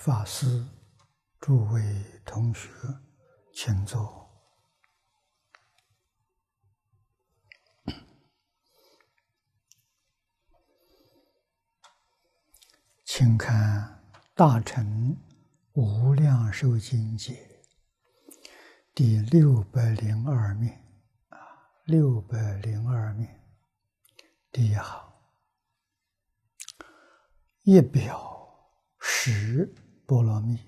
法师，诸位同学，请坐。请看《大乘无量寿经》解第六百零二面，啊，六百零二面第一行一表。密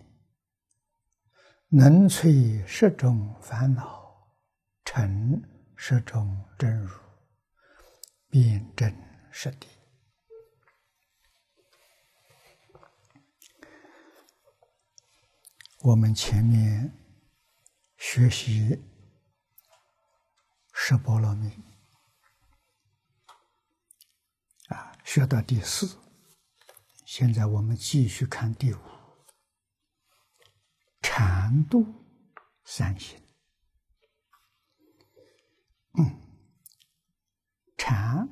能摧十种烦恼，成十种真如，辨真实地。我们前面学习十波罗蜜啊，学到第四，现在我们继续看第五。长度三心，嗯，禅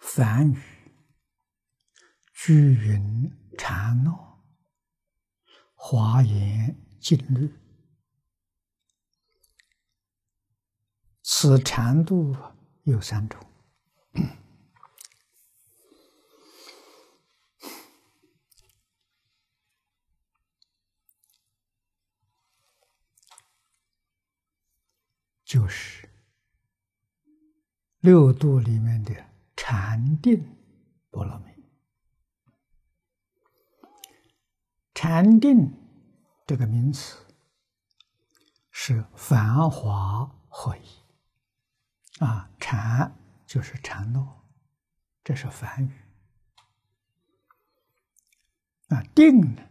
梵语、诸云禅诺、华严经律，此长度有三种。就是六度里面的禅定波罗蜜。禅定这个名词是繁华合一啊，禅就是禅道，这是梵语。那定呢，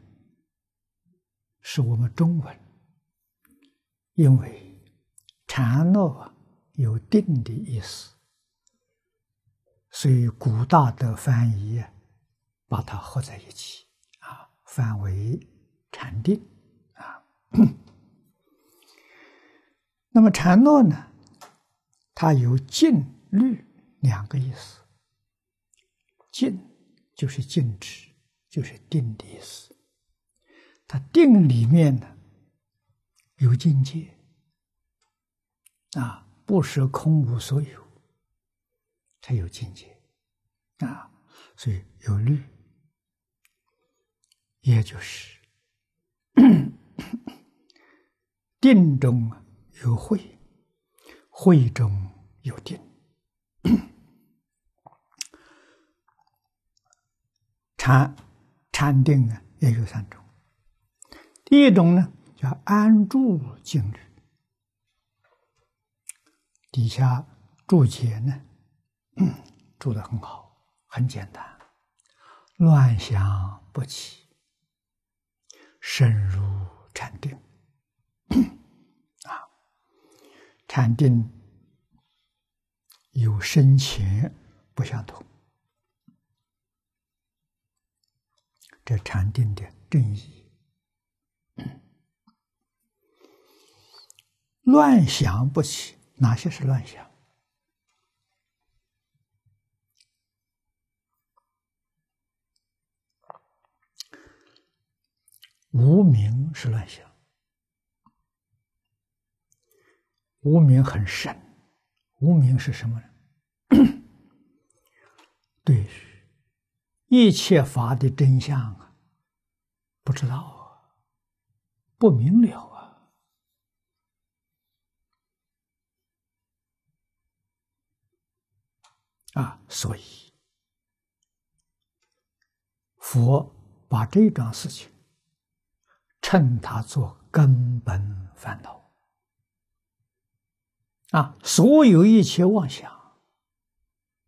是我们中文，因为。禅诺啊，有定的意思，所以古大的翻译啊，把它合在一起啊，翻为禅定啊。那么禅诺呢，它有静律两个意思，静就是静止，就是定的意思。它定里面呢，有境界。啊，不舍空无所有，才有境界啊，所以有律，也就是定中有慧，慧中有定。禅禅定呢也有三种，第一种呢叫安住静虑。底下注解呢，注 的很好，很简单。乱想不起，深入禅定 啊！禅定有深浅不相同，这禅定的正意。乱想不起。哪些是乱想？无名是乱想，无名很深。无名是什么呢？对，一切法的真相啊，不知道，啊，不明了。啊，所以佛把这桩事情称他做根本烦恼。啊，所有一切妄想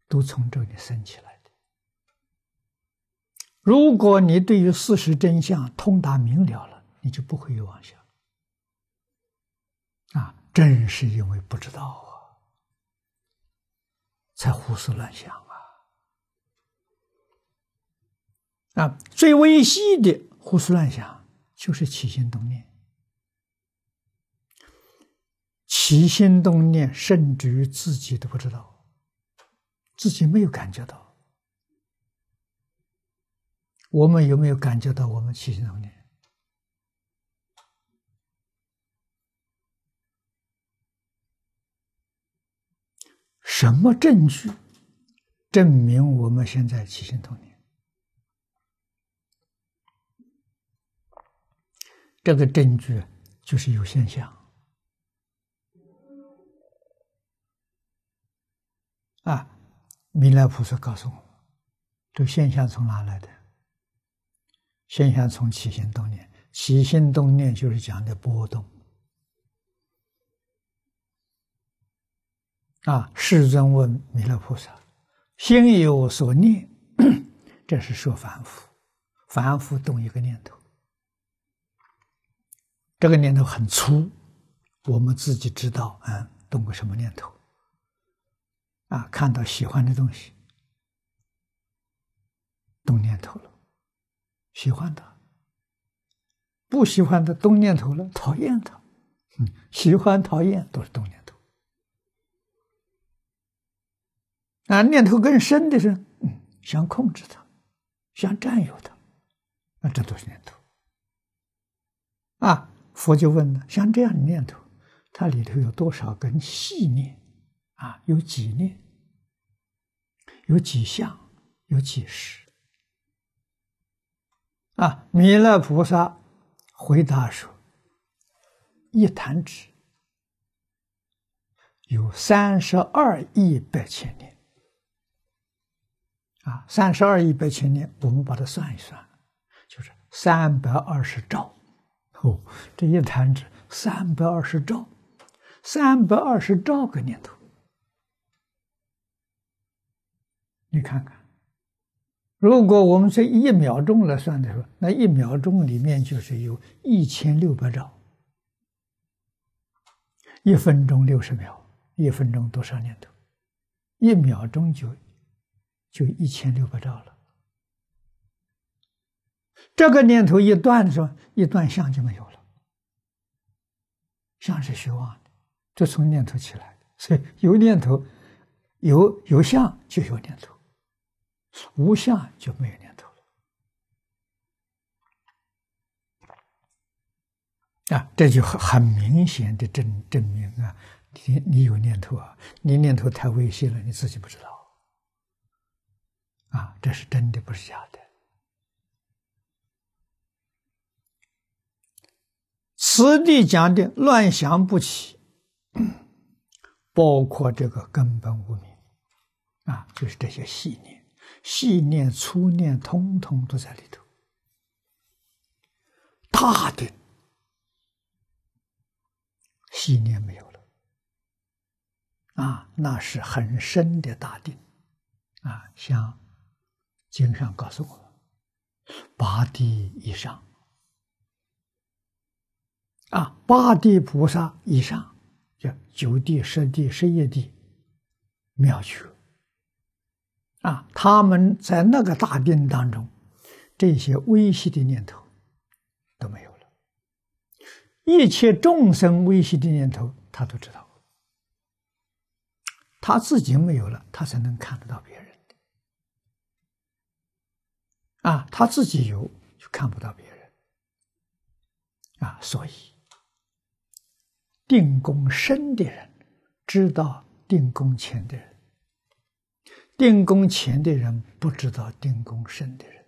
都从这里升起来的。如果你对于事实真相通达明了了，你就不会有妄想。啊，正是因为不知道。才胡思乱想啊！啊，最微细的胡思乱想就是起心动念，起心动念甚至于自己都不知道，自己没有感觉到。我们有没有感觉到我们起心动念？什么证据证明我们现在起心动念？这个证据就是有现象。啊，弥勒菩萨告诉我们：，现象从哪来的？现象从起心动念，起心动念就是讲的波动。啊！世尊问弥勒菩萨：“心有所念，这是说凡夫。凡夫动一个念头，这个念头很粗，我们自己知道。嗯，动个什么念头？啊，看到喜欢的东西，动念头了；喜欢的，不喜欢的，动念头了；讨厌的，喜欢、讨厌都是动念头。”啊，念头更深的是，嗯，想控制他，想占有他，啊，这都是念头。啊，佛就问了，像这样的念头，它里头有多少根细念？啊，有几念？有几项？有几十？啊，弥勒菩萨回答说：一弹指有三十二亿百千年。啊，三十二亿八千年，我们把它算一算，就是三百二十兆哦，这一弹指三百二十兆，三百二十兆个念头，你看看，如果我们这一秒钟来算的时候，那一秒钟里面就是有一千六百兆，一分钟六十秒，一分钟多少念头？一秒钟就。就一千六百兆了。这个念头一断的时候，一断相就没有了。相是虚妄的，就从念头起来的。所以有念头，有有相就有念头，无相就没有念头了。啊，这就很很明显的证证明啊，你你有念头啊，你念头太危险了，你自己不知道。啊，这是真的，不是假的。此地讲的乱想不起，包括这个根本无名，啊，就是这些细念、细念、粗念，通通都在里头。大定，细念没有了，啊，那是很深的大定，啊，像。经上告诉我，八地以上啊，八地菩萨以上，叫九地、十地、十一地妙趣。啊，他们在那个大定当中，这些微细的念头都没有了，一切众生微细的念头，他都知道，他自己没有了，他才能看得到别人。啊，他自己有就看不到别人，啊，所以定功深的人知道定功浅的人，定功浅的人不知道定功深的人。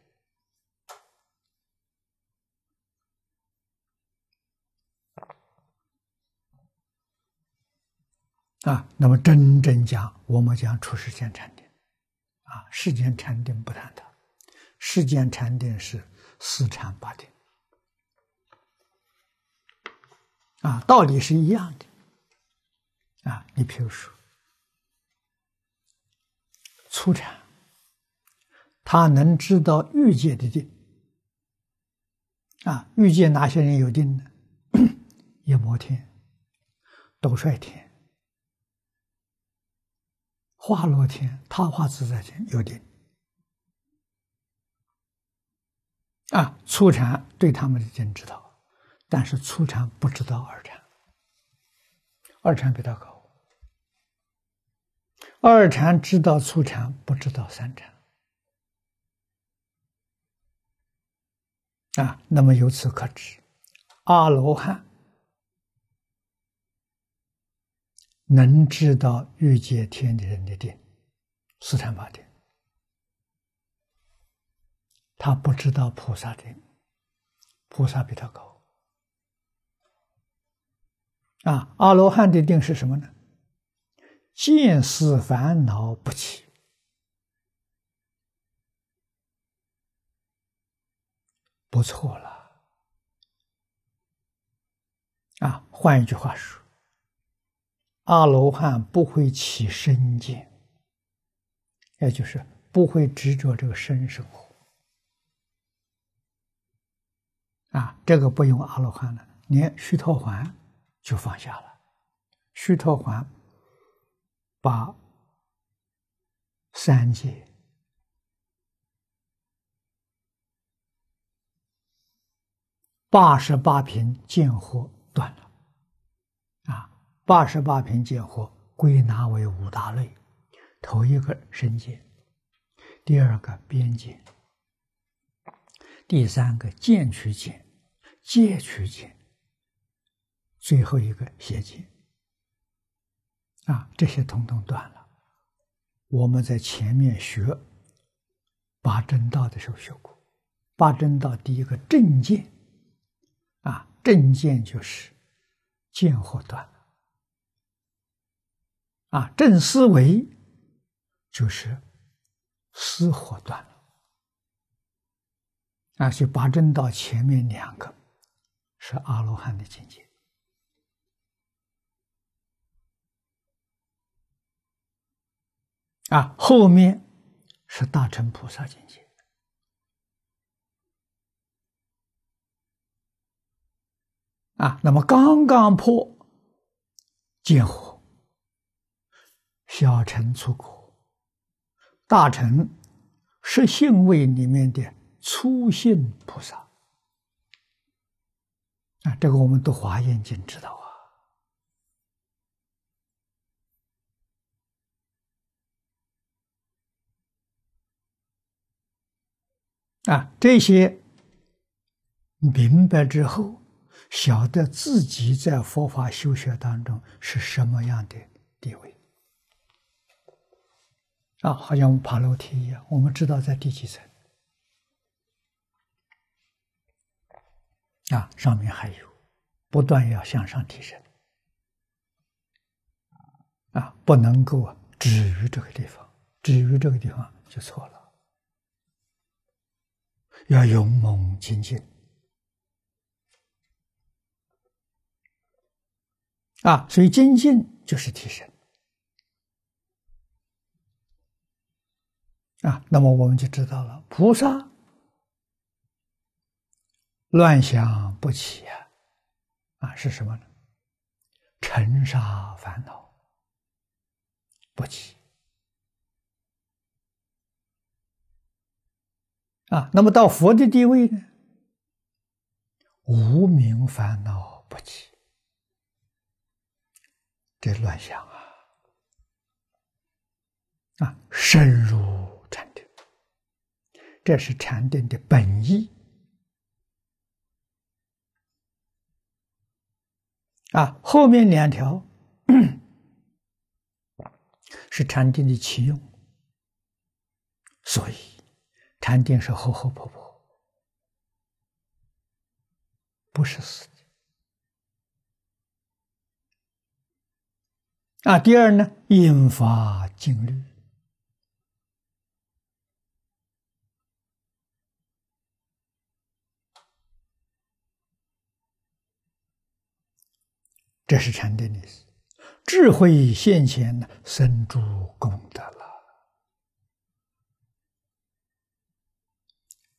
啊，那么真正讲，我们讲出世间禅定，啊，世间禅定不谈它。世间禅定是四禅八定，啊，道理是一样的。啊，你比如说初禅，他能知道欲界的定，啊，欲界哪些人有定呢？夜摩天、斗率天、化罗天、他花自在天有定。啊，初禅对他们已经知道，但是初禅不知道二禅，二禅比他高。二禅知道初禅，不知道三禅。啊，那么由此可知，阿罗汉能知道欲界天人的定，四禅八定。他不知道菩萨的菩萨比他高啊！阿罗汉的定是什么呢？见思烦恼不起，不错了。啊，换一句话说，阿罗汉不会起身见，也就是不会执着这个身生活。啊，这个不用阿罗汉了，连须陀环就放下了。须陀环把三界八十八品见惑断了，啊，八十八品见惑归纳为五大类：头一个神界，第二个边界，第三个见取见。戒取见，最后一个邪见，啊，这些统统断了。我们在前面学八正道的时候学过，八正道第一个正见，啊，正见就是见或断了，啊，正思维就是思或断了，啊，就八正道前面两个。是阿罗汉的境界啊，后面是大乘菩萨境界啊。那么刚刚破见火，小乘出苦，大乘是性位里面的初性菩萨。这个我们读《华严经》知道啊，啊，这些明白之后，晓得自己在佛法修学当中是什么样的地位啊，好像爬楼梯一样，我们知道在第几层。啊，上面还有，不断要向上提升。啊，不能够止于这个地方，止于这个地方就错了。要勇猛精进。啊，所以精进就是提升。啊，那么我们就知道了菩萨。乱想不起啊，啊，是什么呢？尘沙烦恼不起啊。那么到佛的地位呢？无名烦恼不起，这乱想啊，啊，深入禅定，这是禅定的本意。啊，后面两条是禅定的启用，所以禅定是活活薄薄，不是死的。啊，第二呢，引发静律。这是禅定的意思。智慧现前生诸功德了，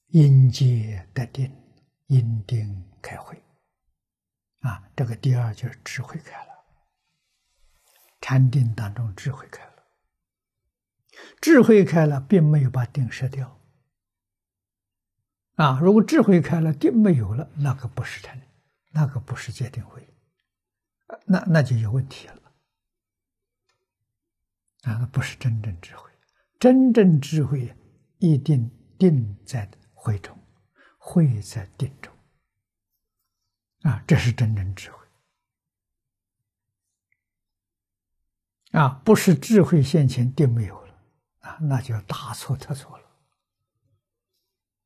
因界得定，因定开慧。啊，这个第二就是智慧开了。禅定当中智慧开了，智慧开了，并没有把定失掉。啊，如果智慧开了，定没有了，那个不是禅，那个不是界定慧。那那就有问题了，啊，那不是真正智慧，真正智慧一定定在慧中，慧在定中，啊，这是真正智慧，啊，不是智慧现前定没有了，啊，那就大错特错了，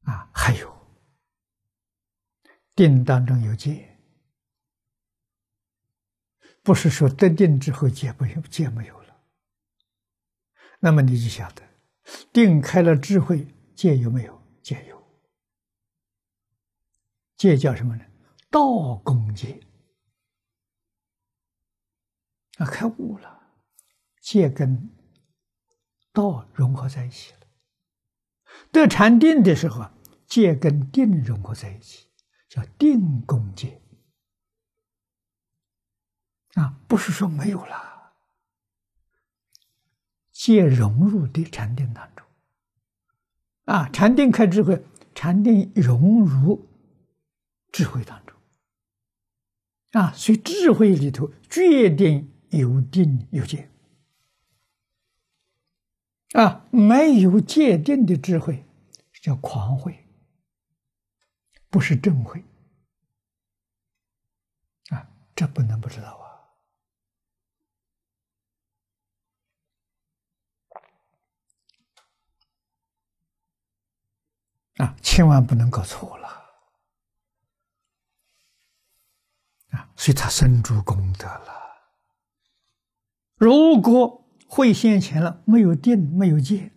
啊，还有，定当中有戒。不是说得定之后戒不有戒没有了，那么你就晓得，定开了智慧，戒有没有？戒有。戒叫什么呢？道功戒。啊，开悟了，戒跟道融合在一起了。得禅定的时候，戒跟定融合在一起，叫定功戒。啊，不是说没有了，借融入的禅定当中，啊，禅定开智慧，禅定融入智慧当中，啊，所以智慧里头决定有定有界，啊，没有界定的智慧叫狂慧，不是正慧，啊，这不能不知道。啊，千万不能搞错了啊！所以他生诸功德了。如果会现前了，没有定，没有戒，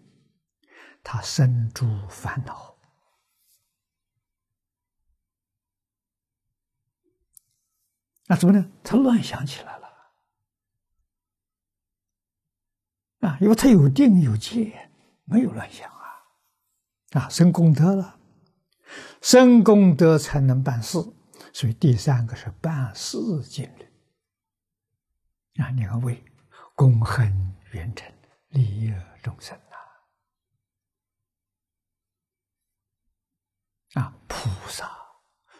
他生诸烦恼。那什么呢？他乱想起来了。啊，因为他有定有戒，没有乱想。啊，生功德了，生功德才能办事，所以第三个是办事精律。啊，你看为功恒远成，利益众生啊，菩萨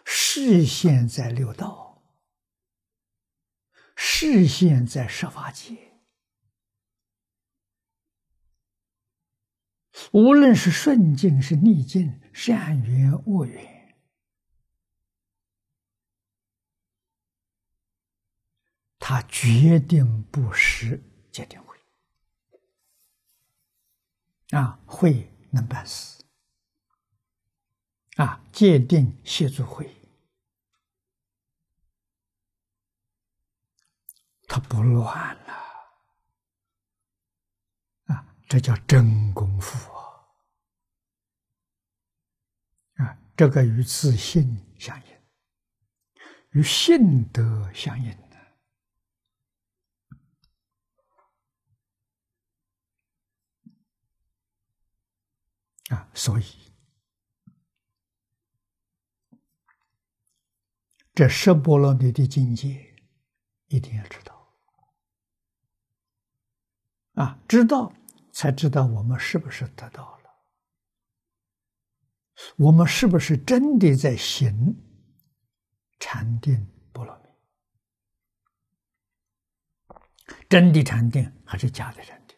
示现在六道，示现在十法界。无论是顺境是逆境，善缘恶缘，他决定不失戒定会啊，会能办事啊，戒定协助会，他不乱了。这叫真功夫啊！啊，这个与自信相应，与性德相应的啊，所以这十波罗蜜的境界一定要知道啊，知道。才知道我们是不是得到了？我们是不是真的在行禅定波罗蜜？真的禅定还是假的禅定？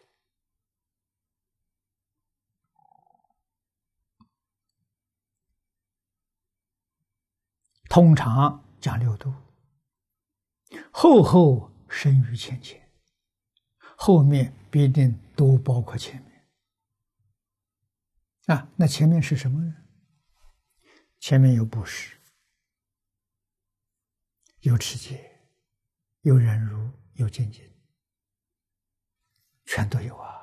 通常讲六度，厚厚生于浅浅。后面必定都包括前面啊！那前面是什么呢？前面有布施，有持戒，有忍辱，有精进，全都有啊！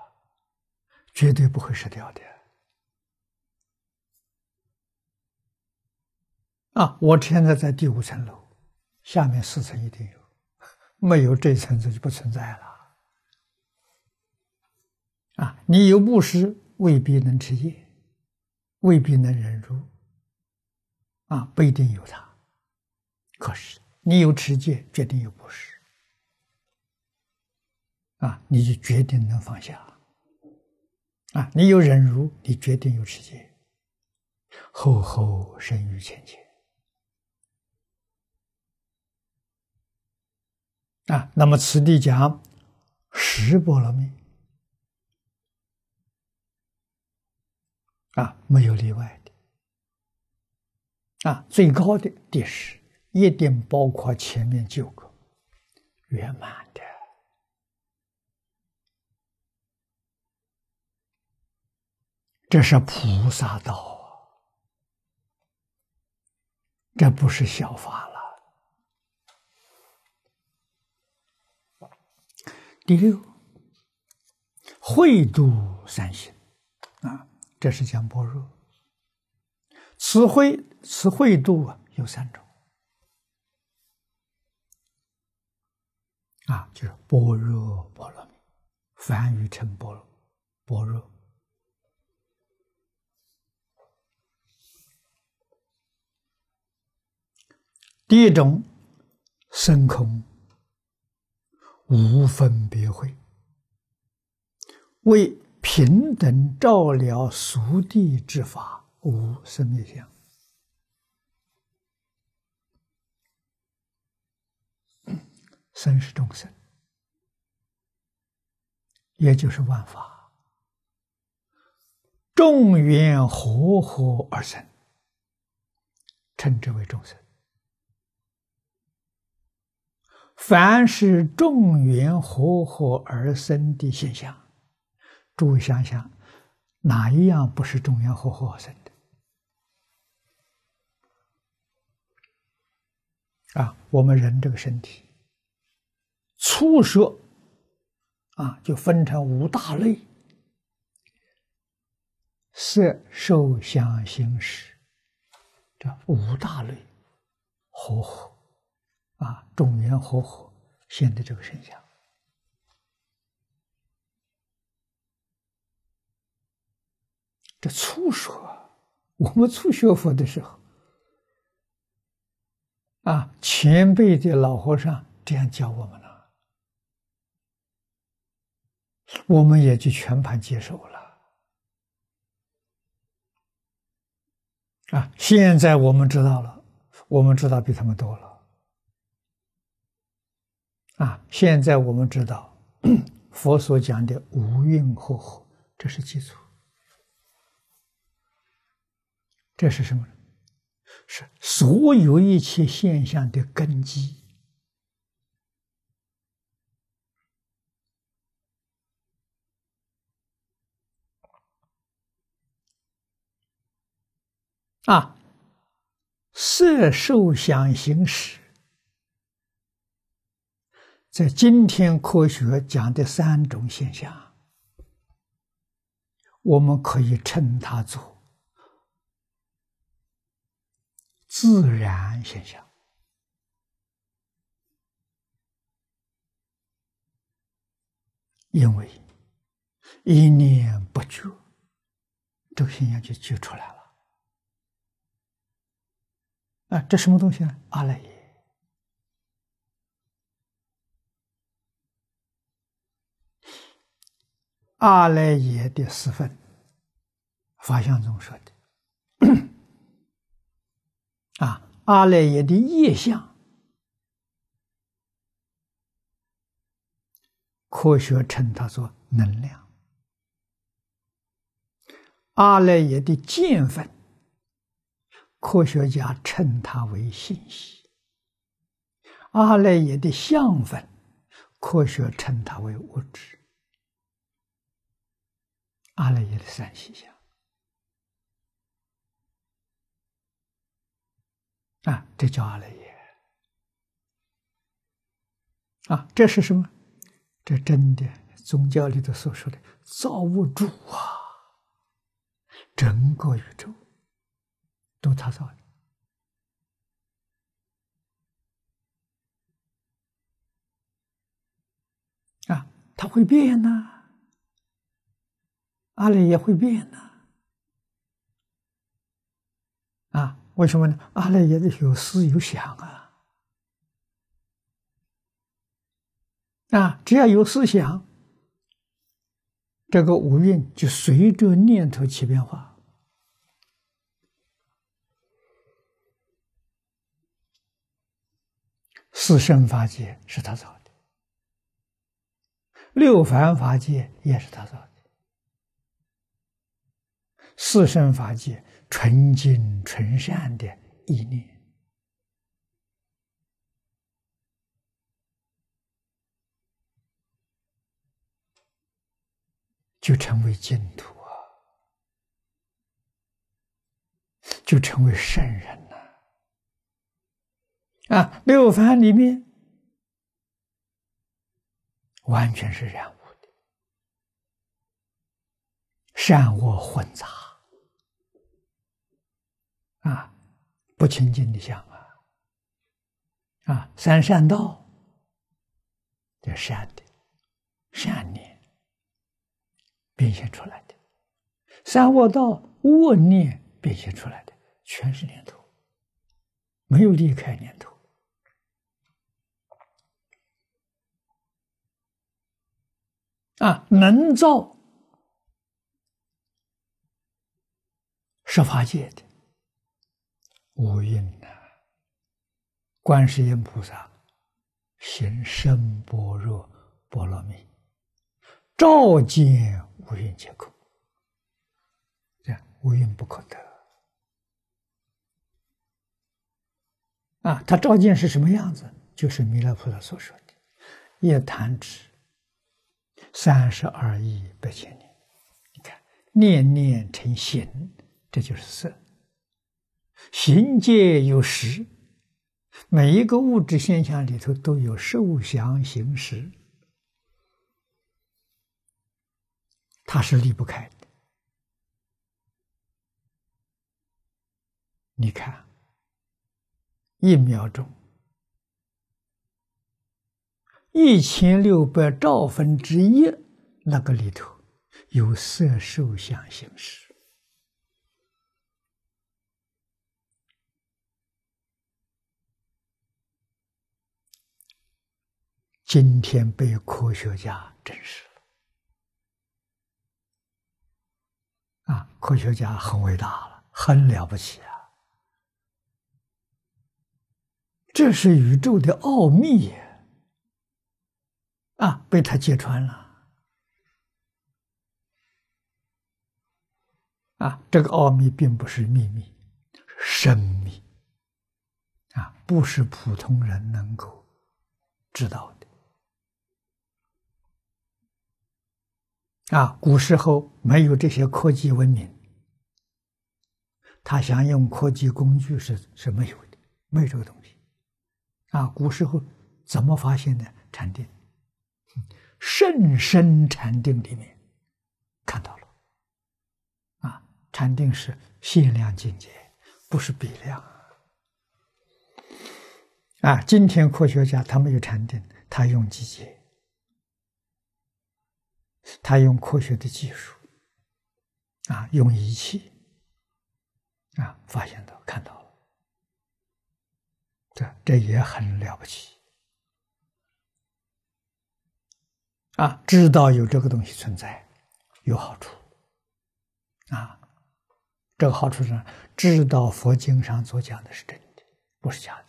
绝对不会失掉的啊！我现在在第五层楼，下面四层一定有，没有这层子就不存在了。啊，你有布施，未必能持戒，未必能忍辱。啊，不一定有他。可是，你有持戒，决定有布施。啊，你就决定能放下。啊，你有忍辱，你决定有持戒。厚厚生于前浅。啊，那么此地讲十波罗蜜。啊，没有例外的。啊，最高的第十一定包括前面九个圆满的，这是菩萨道，这不是小法了。第六，会度三心。这是讲般若，慈慧慈慧度啊，有三种啊，就是般若波罗蜜，凡语成般若，般若。第一种，深空无分别会，为。平等照料俗地之法，无生灭相。生是众生，也就是万法，众缘和合而生，称之为众生。凡是众缘和合而生的现象。诸位想想，哪一样不是种元活火生的？啊，我们人这个身体，粗舍啊，就分成五大类：色、受、想、行、识，这五大类活火啊，种元活火现在这个身相。初学，我们初学佛的时候，啊，前辈的老和尚这样教我们了，我们也就全盘接受了。啊，现在我们知道了，我们知道比他们多了。啊，现在我们知道，佛所讲的无运和合，这是基础。这是什么？是所有一切现象的根基啊！色、受、想、行、识，在今天科学讲的三种现象，我们可以称它作。自然现象，因为一念不久，这个现象就就出来了。啊，这什么东西？阿赖耶，阿赖耶的四分，法相中说的。啊，阿赖耶的业相，科学称它做能量；阿赖耶的见分，科学家称它为信息；阿赖耶的相分，科学称它为物质。阿赖耶的三现象。啊，这叫阿赖耶。啊，这是什么？这真的宗教里头所说的造物主啊，整个宇宙都他造的。啊，他会变呐，阿赖耶会变呐。啊。为什么呢？阿赖耶的有思有想啊，啊，只要有思想，这个五蕴就随着念头起变化。四生法界是他造的，六凡法界也是他造的，四生法界。纯净、纯善的意念，就成为净土啊，就成为圣人了。啊，六凡里面完全是染污的，善恶混杂。啊，不清净的相啊！啊，三善道这善的善念变现出来的，三恶道恶念变现出来的，全是念头，没有离开念头啊！能造十法界的。无云呐，观世音菩萨行深般若波罗蜜，照见无蕴皆空。这样无云不可得啊！他照见是什么样子？就是弥勒菩萨所说的：夜弹指三十二亿八千年。你看，念念成形，这就是色。行皆有时，每一个物质现象里头都有受想行识，它是离不开的。你看，一秒钟，一千六百兆分之一那个里头，有色受想行识。今天被科学家证实了啊！科学家很伟大了，很了不起啊！这是宇宙的奥秘啊，被他揭穿了啊！这个奥秘并不是秘密，是神秘啊，不是普通人能够知道。的。啊，古时候没有这些科技文明，他想用科技工具是是没有的，没有这个东西。啊，古时候怎么发现的禅定？甚深禅定里面看到了。啊，禅定是限量境界，不是比量。啊，今天科学家他没有禅定，他用机械。他用科学的技术，啊，用仪器，啊，发现到看到了，这这也很了不起，啊，知道有这个东西存在，有好处，啊，这个好处是知道佛经上所讲的是真的，不是假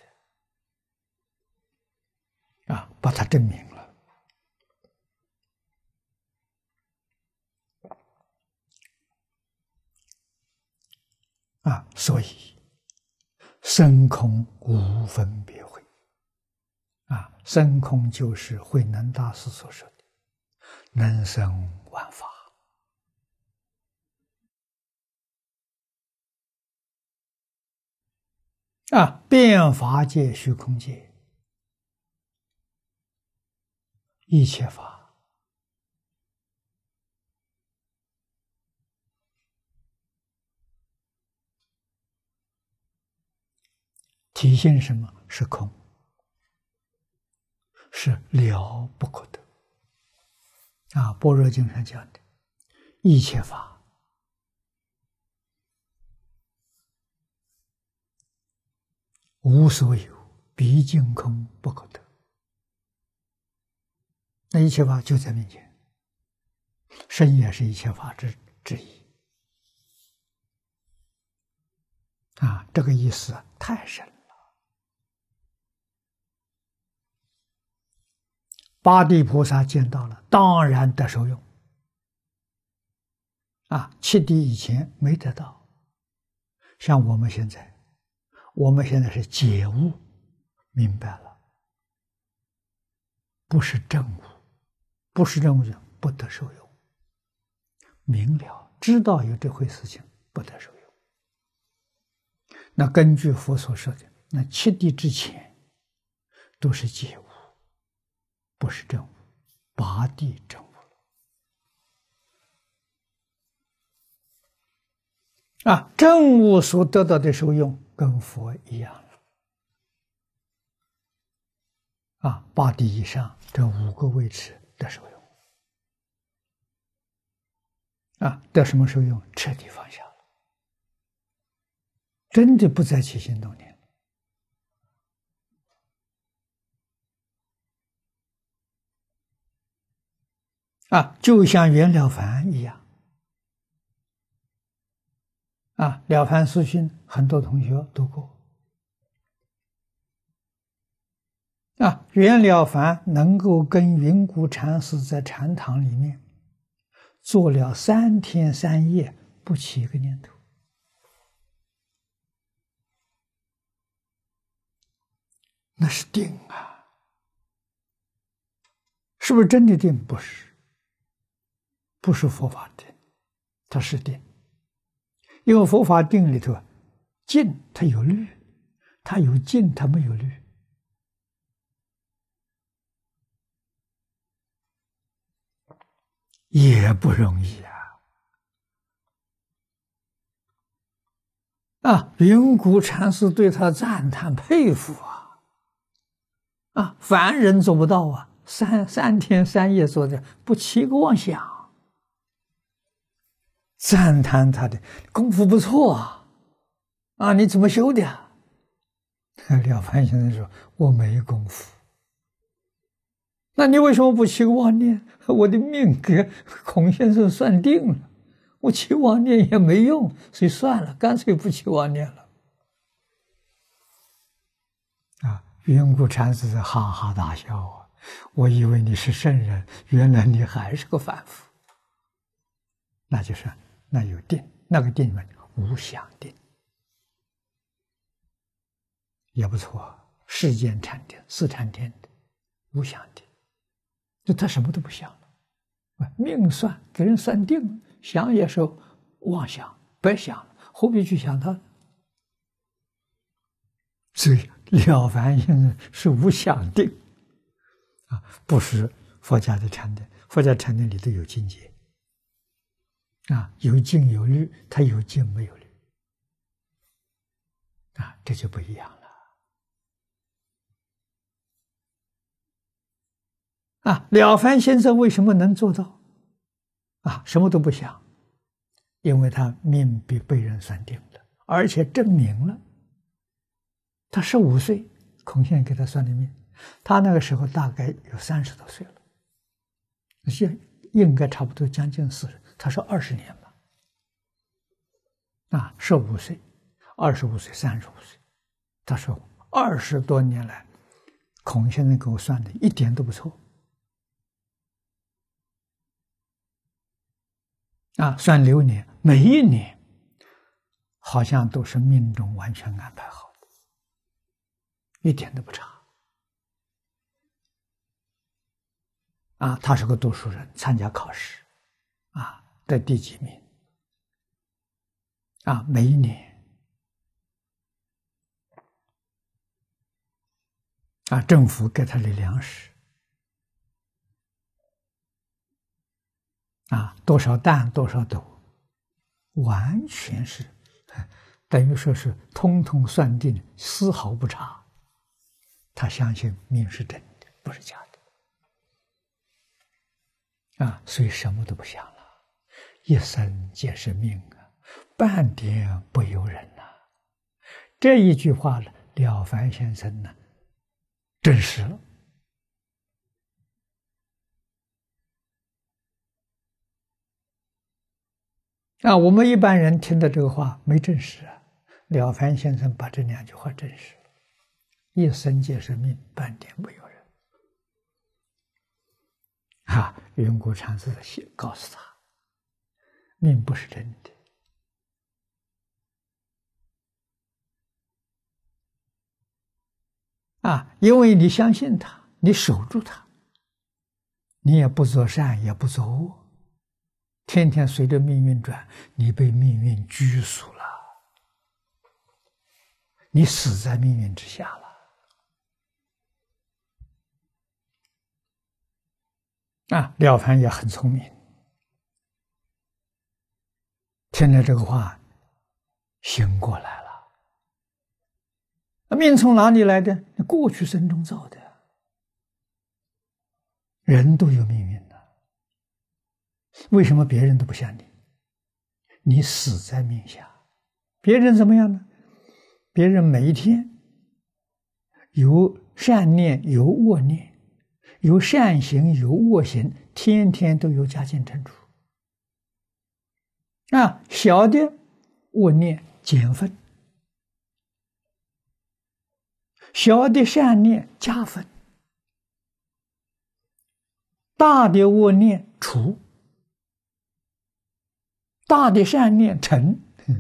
的，啊，把它证明了。啊，所以深空无分别会，啊，深空就是慧能大师所说的“人生万法”。啊，变法界虚空界，一切法。体现什么是空，是了不可得。啊，《般若经》上讲的，一切法无所有，毕竟空不可得。那一切法就在面前，身也是一切法之之一。啊，这个意思太深了。八地菩萨见到了，当然得受用。啊，七地以前没得到，像我们现在，我们现在是解悟，明白了，不是正悟，不是正悟人不得受用。明了知道有这回事情，不得受用。那根据佛所说的，那七地之前都是解悟。不是正悟，八地正悟啊！正悟所得到的受用，跟佛一样啊！八地以上这五个位置的受用啊，到什么时候用？彻底放下了，真的不再起心动念。啊，就像袁了凡一样，啊，《了凡四训》很多同学读过。啊，袁了凡能够跟云谷禅师在禅堂里面坐了三天三夜不起一个念头，那是定啊，是不是真的定？不是。不是佛法定，他是定，因为佛法定里头，静它有虑，它有静，它没有虑，也不容易啊！啊，云谷禅师对他赞叹佩服啊！啊，凡人做不到啊，三三天三夜做的，不奇个妄想。赞叹他的功夫不错啊！啊，你怎么修的？啊？了 凡先生说：“我没功夫。那你为什么不祈妄念？我的命格孔先生算定了，我祈妄念也没用，所以算了，干脆不祈妄念了。”啊，云谷禅师哈哈大笑啊！我以为你是圣人，原来你还是个凡夫，那就算。那有定，那个定呢？无想定，也不错。世间禅定、四禅定的，无想定，就他什么都不想了。命算给人算定了，想也是妄想，白想何必去想他？所以了凡先是无想定啊，不是佛家的禅定。佛家禅定里头有境界。啊，有净有绿，他有净没有绿，啊，这就不一样了。啊，了凡先生为什么能做到？啊，什么都不想，因为他命比被人算定了，而且证明了。他十五岁，孔宪给他算的命，他那个时候大概有三十多岁了，现应该差不多将近四十。他说：“二十年吧，啊，十五岁、二十五岁、三十五岁。”他说：“二十多年来，孔先生给我算的一点都不错啊！算流年，每一年好像都是命中完全安排好的，一点都不差啊！”他是个读书人，参加考试。的第几名？啊，每一年，啊，政府给他的粮食，啊，多少担，多少斗，完全是等于说是通通算定，丝毫不差。他相信命是真的，不是假的，啊，所以什么都不想了。一生皆是命啊，半点不由人呐！这一句话呢，了凡先生呢证实了。啊，我们一般人听的这个话没证实啊。了凡先生把这两句话证实了：一生皆是命，半点不由人。啊，云谷禅师写告诉他。命不是真的啊！因为你相信他，你守住他，你也不做善，也不做恶，天天随着命运转，你被命运拘束了，你死在命运之下了。啊，廖凡也很聪明。现在这个话醒过来了，那命从哪里来的？那过去生中造的，人都有命运呐。为什么别人都不像你？你死在命下，别人怎么样呢？别人每一天有善念，有恶念，有善行，有恶行，天天都有加减乘除。啊，小的恶念减分，小的善念加分，大的恶念除，大的善念成，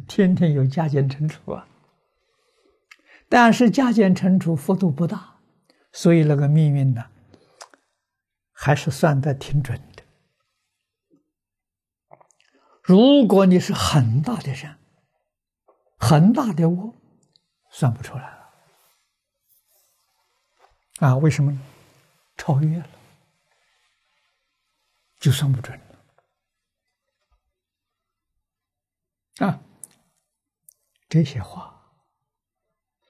天天有加减乘除啊。但是加减乘除幅度不大，所以那个命运呢，还是算的挺准。如果你是很大的山，很大的窝，算不出来了。啊，为什么呢？超越了，就算不准了。啊，这些话，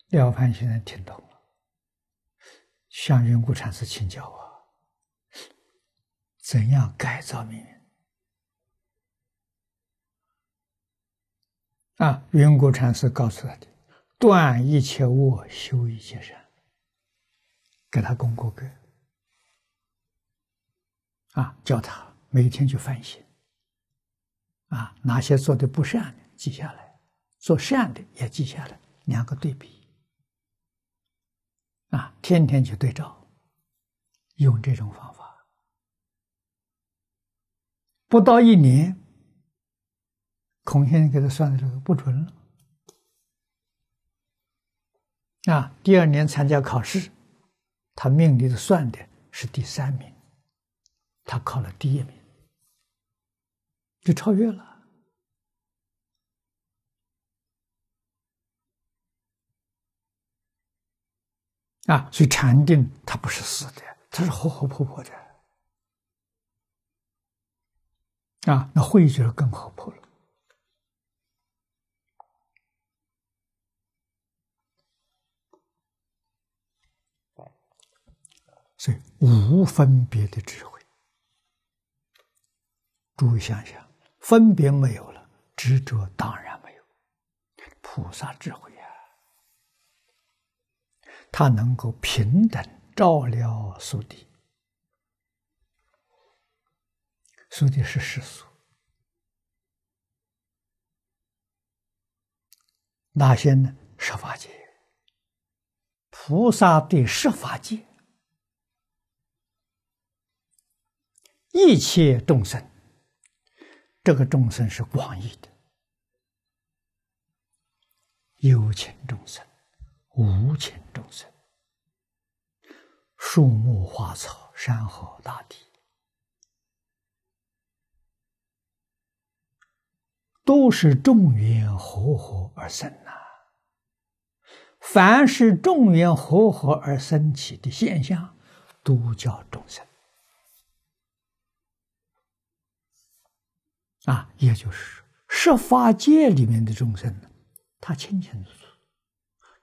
廖凡先生听懂了，向云谷禅师请教啊，怎样改造命运？啊，云谷禅师告诉他的：断一切恶，修一切善。给他供过格。啊，叫他每天去反省。啊，哪些做的不善的记下来，做善的也记下来，两个对比。啊，天天去对照，用这种方法，不到一年。孔先生给他算的这个不准了啊！第二年参加考试，他命里的算的是第三名，他考了第一名，就超越了啊！所以禅定它不是死的，它是活活泼泼的啊！那慧觉更活泼了。所以无分别的智慧，注意想想，分别没有了，执着当然没有。菩萨智慧啊，他能够平等照料宿敌。宿敌是世俗，哪些呢？十法界，菩萨对十法界。一切众生，这个众生是广义的，有情众生、无情众生，树木花草、山河大地，都是众缘和合而生呐。凡是众缘和合而生起的现象，都叫众生。啊，也就是十法界里面的众生，他清清楚楚、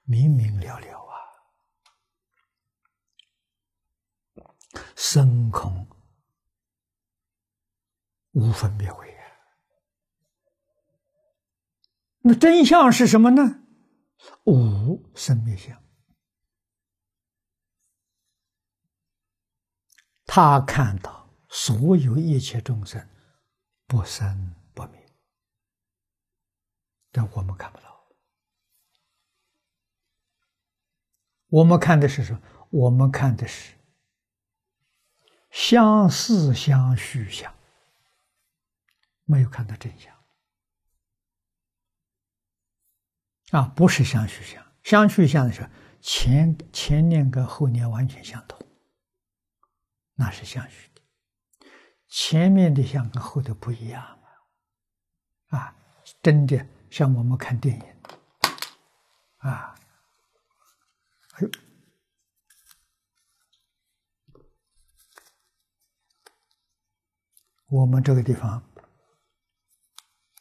明明了了啊，深空无分别慧啊。那真相是什么呢？无生灭相。他看到所有一切众生。不生不灭，但我们看不到。我们看的是什么？我们看的是相似相虚相，没有看到真相。啊，不是相虚相，相虚相的时候，前前年跟后年完全相同，那是相虚。前面的像跟后头不一样啊，真的像我们看电影，啊，哎，我们这个地方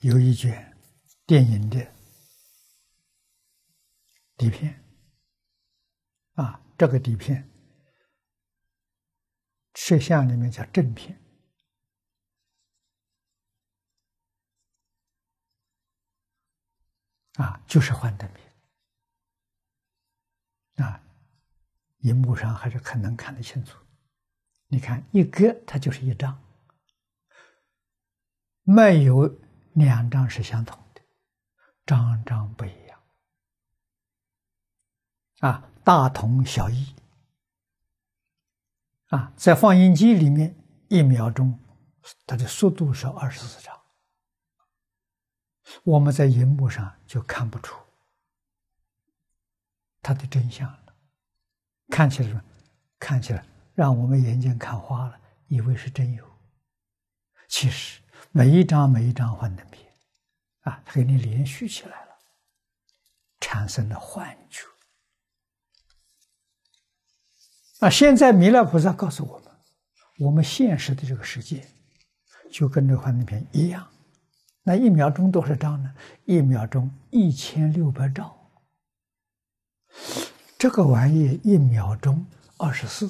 有一卷电影的底片，啊，这个底片摄像里面叫正片。啊，就是幻灯片啊，荧幕上还是很能看得清楚。你看，一个它就是一张，没有两张是相同的，张张不一样。啊，大同小异。啊，在放映机里面，一秒钟它的速度是二十四张。我们在银幕上就看不出它的真相了，看起来，看起来让我们眼睛看花了，以为是真有。其实每一张每一张幻灯片，啊，它给你连续起来了，产生了幻觉。那现在弥勒菩萨告诉我们，我们现实的这个世界，就跟这幻灯片一样。那一秒钟多少兆呢？一秒钟一千六百兆。这个玩意一秒钟二十四，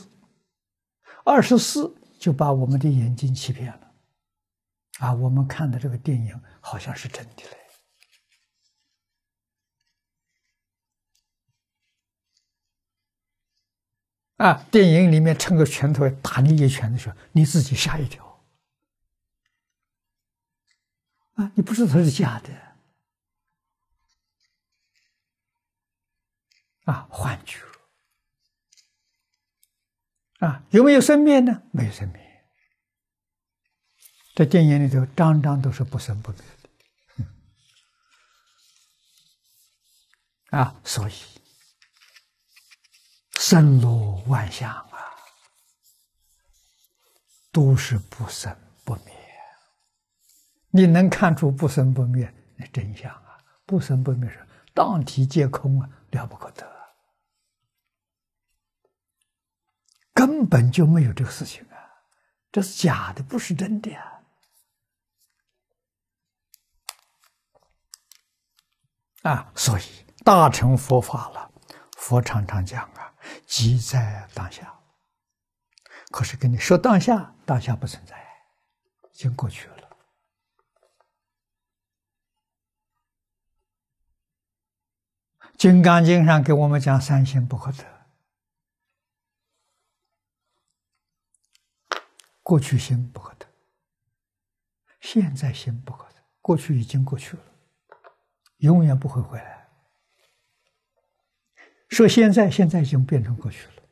二十四就把我们的眼睛欺骗了，啊，我们看的这个电影好像是真的嘞。啊，电影里面撑个拳头打你一拳的时候，你自己吓一跳。啊，你不知道是假的，啊，幻觉，啊，有没有生灭呢？没有生灭，在电影里头，张张都是不生不灭的，啊，所以生如万象啊，都是不生不灭。你能看出不生不灭那真相啊？不生不灭是当体皆空啊，了不可得根本就没有这个事情啊，这是假的，不是真的啊！啊，所以大乘佛法了，佛常常讲啊，即在当下。可是跟你说当下，当下不存在，已经过去了。金刚经上给我们讲：，三心不可得，过去心不可得，现在心不可得，过去已经过去了，永远不会回来。说现在，现在已经变成过去了。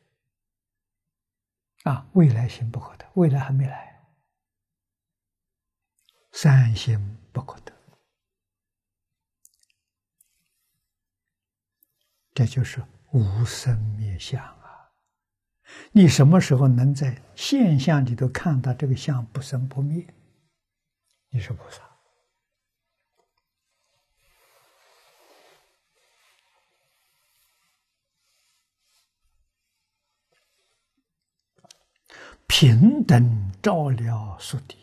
啊，未来心不可得，未来还没来。三心不可得。这就是无生灭相啊！你什么时候能在现象里头看到这个相不生不灭？你是菩萨。平等照料宿敌。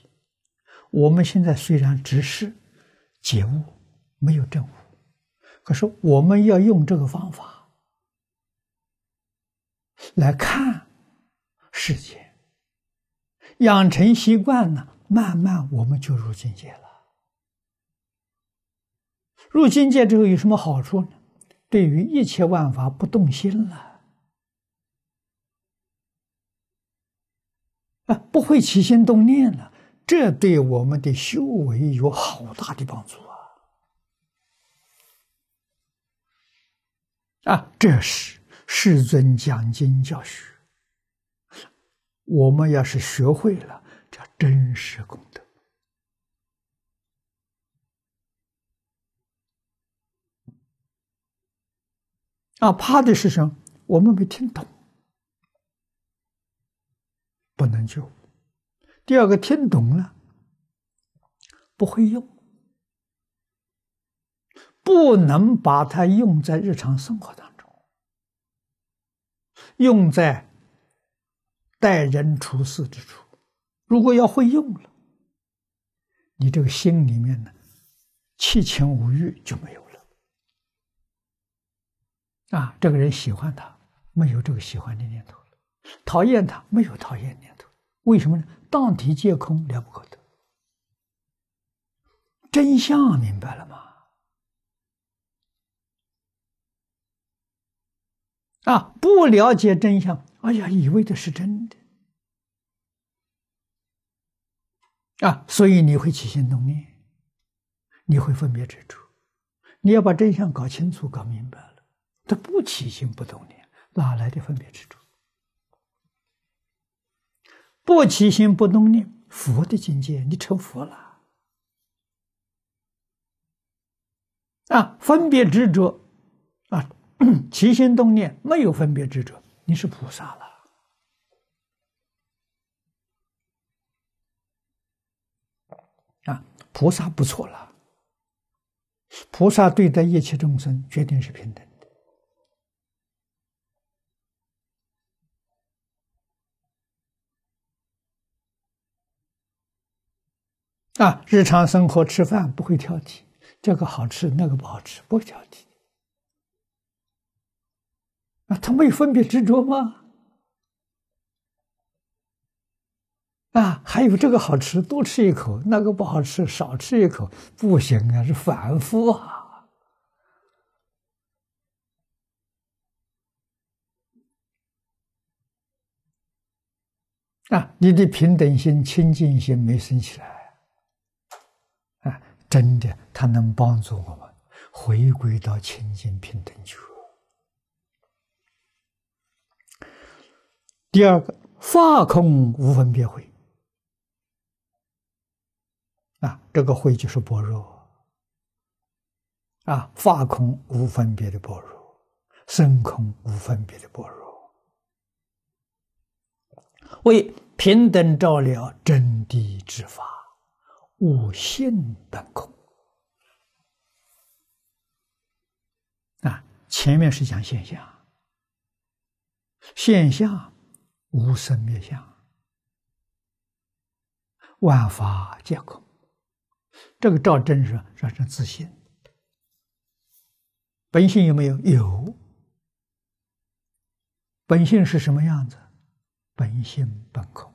我们现在虽然只是解悟，没有证悟。可是，我们要用这个方法来看世界，养成习惯呢，慢慢我们就入境界了。入境界之后有什么好处呢？对于一切万法不动心了，啊，不会起心动念了，这对我们的修为有好大的帮助啊！啊，这是世尊讲经教学，我们要是学会了，叫真实功德。啊，怕的是什么？我们没听懂，不能救；第二个听懂了，不会用。不能把它用在日常生活当中，用在待人处事之处。如果要会用了，你这个心里面呢，七情五欲就没有了。啊，这个人喜欢他，没有这个喜欢的念头了；讨厌他，没有讨厌念头。为什么呢？当体皆空，了不可得。真相明白了吗？啊，不了解真相，哎呀，以为的是真的，啊，所以你会起心动念，你会分别执着。你要把真相搞清楚、搞明白了，他不起心不动念，哪来的分别执着？不起心不动念，佛的境界，你成佛了。啊，分别执着。起心动念没有分别执着，你是菩萨了啊！菩萨不错了。菩萨对待一切众生，决定是平等的啊！日常生活吃饭不会挑剔，这个好吃那个不好吃，不挑剔。那他没分别执着吗？啊，还有这个好吃，多吃一口；那个不好吃，少吃一口。不行啊，是反复啊！啊，你的平等心、清净心没升起来啊！真的，它能帮助我们回归到清净平等去。第二个法空无分别慧啊，这个慧就是般若啊，法空无分别的般若，身空无分别的般若，为平等照料真谛之法，无性本空啊。前面是讲现象，现象。无生灭相，万法皆空。这个照真是产是自信，本性有没有？有。本性是什么样子？本性本空，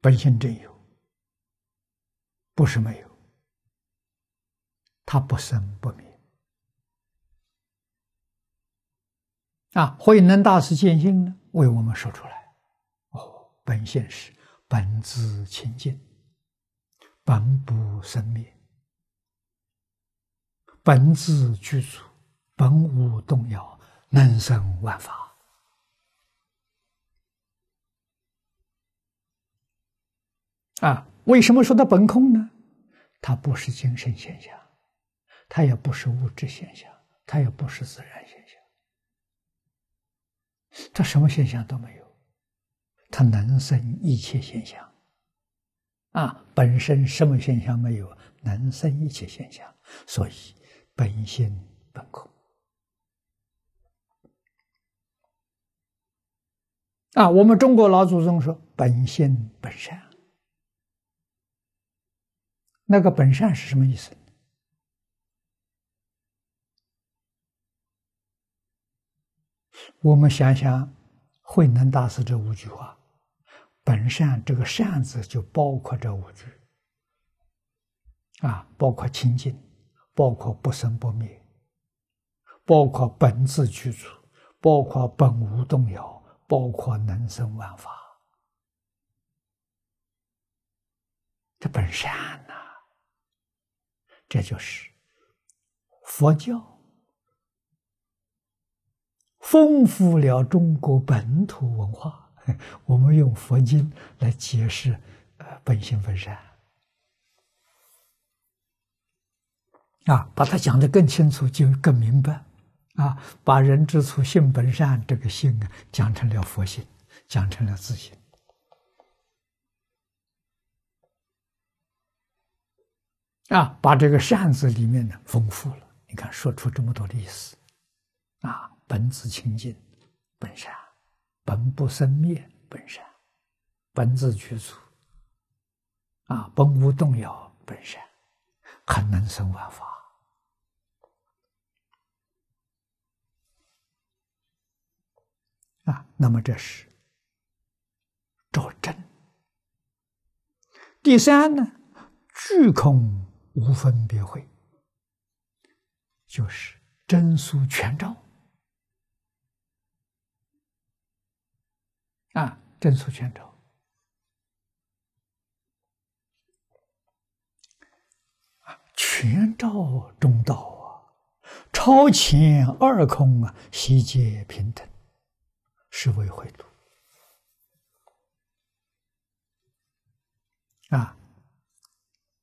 本性真有，不是没有。它不生不灭。啊！慧能大师见性呢，为我们说出来：哦，本现实，本自清净，本不生灭，本自具足，本无动摇，能生万法。啊！为什么说它本空呢？它不是精神现象，它也不是物质现象，它也不是自然。他什么现象都没有，他能生一切现象。啊，本身什么现象没有，能生一切现象，所以本性本空。啊，我们中国老祖宗说本性本善，那个本善是什么意思？我们想想，慧能大师这五句话，“本善”这个“善”字就包括这五句，啊，包括清净，包括不生不灭，包括本自具足，包括本无动摇，包括能生万法。这本善呐，这就是佛教。丰富了中国本土文化。我们用佛经来解释“呃，本性本善”，啊，把它讲得更清楚、就更明白，啊，把“人之初，性本善”这个“性”啊，讲成了佛性，讲成了自性，啊，把这个“善”字里面呢丰富了。你看，说出这么多的意思，啊。本自清净，本善，本不生灭，本善，本自具足，啊，本无动摇，本善，很能生万法，啊，那么这是照真。第三呢，具空无分别慧，就是真俗全照。啊！正出全照，全照中道啊，超前二空啊，悉皆平等，是为回路啊！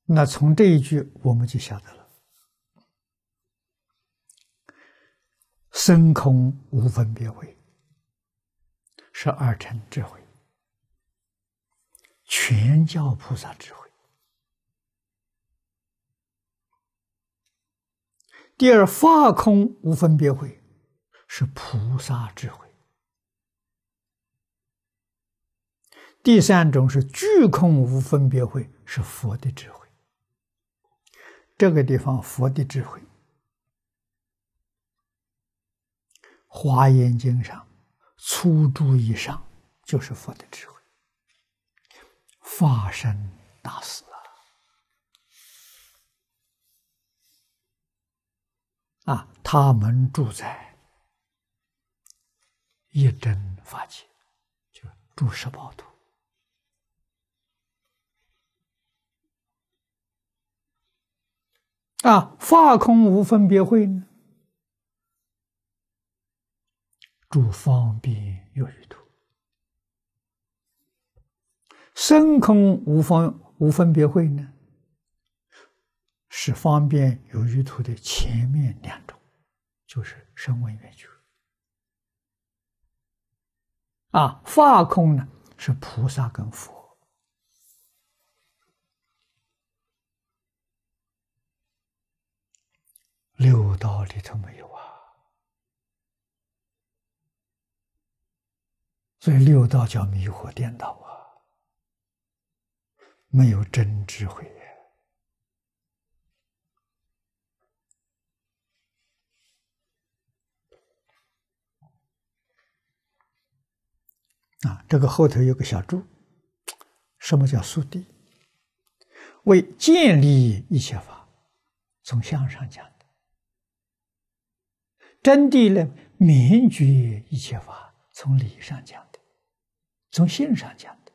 那从这一句，我们就晓得了，深空无分别位，是二乘智慧，全教菩萨智慧。第二，法空无分别慧是菩萨智慧。第三种是具空无分别慧是佛的智慧。这个地方，佛的智慧，《华严经》上。粗住以上，就是佛的智慧，法身大士啊！啊，他们住在一真法界，就诸宝土啊，法空无分别会呢。住方便有余土，深空无方无分别会呢，是方便有余土的前面两种，就是声闻缘觉。啊，法空呢是菩萨跟佛，六道里头没有啊。所以六道叫迷惑颠倒啊，没有真智慧。啊，这个后头有个小注，什么叫速地？为建立一切法，从相上讲的；真谛呢，明觉一切法，从理上讲。从性上讲的，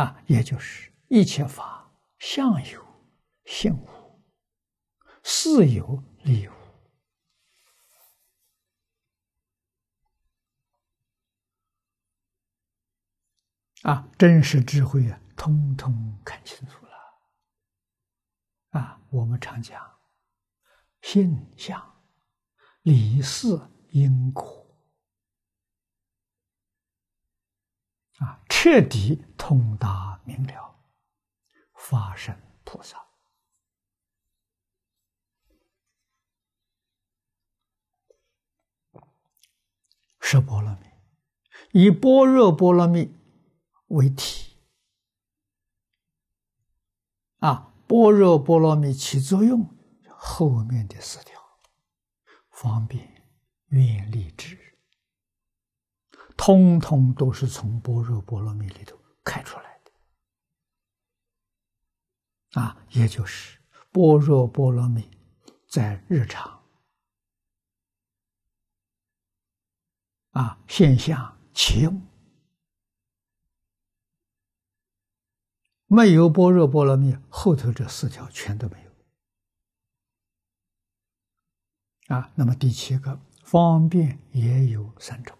啊，也就是一切法相有性无，事有理无。啊，真实智慧啊，通通看清楚了。啊，我们常讲现象、理事、因果。彻底通达明了，发生菩萨，是波罗蜜以般若波罗蜜为体啊，般若波罗蜜起作用，后面的四条方便愿力智。通通都是从般若波罗蜜里头开出来的，啊，也就是般若波罗蜜在日常，啊，现象、情，没有般若波罗蜜，后头这四条全都没有，啊，那么第七个方便也有三种。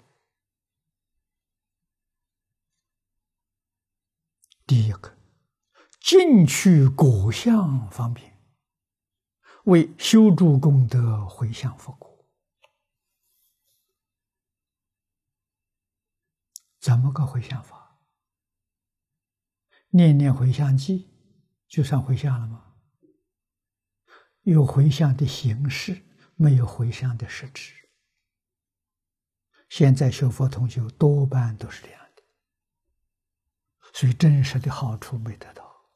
第一个，进去果相方便，为修筑功德回向佛国。怎么个回想法？念念回向记，就算回向了吗？有回向的形式，没有回向的实质。现在修佛同学多半都是这样。所以真实的好处没得到，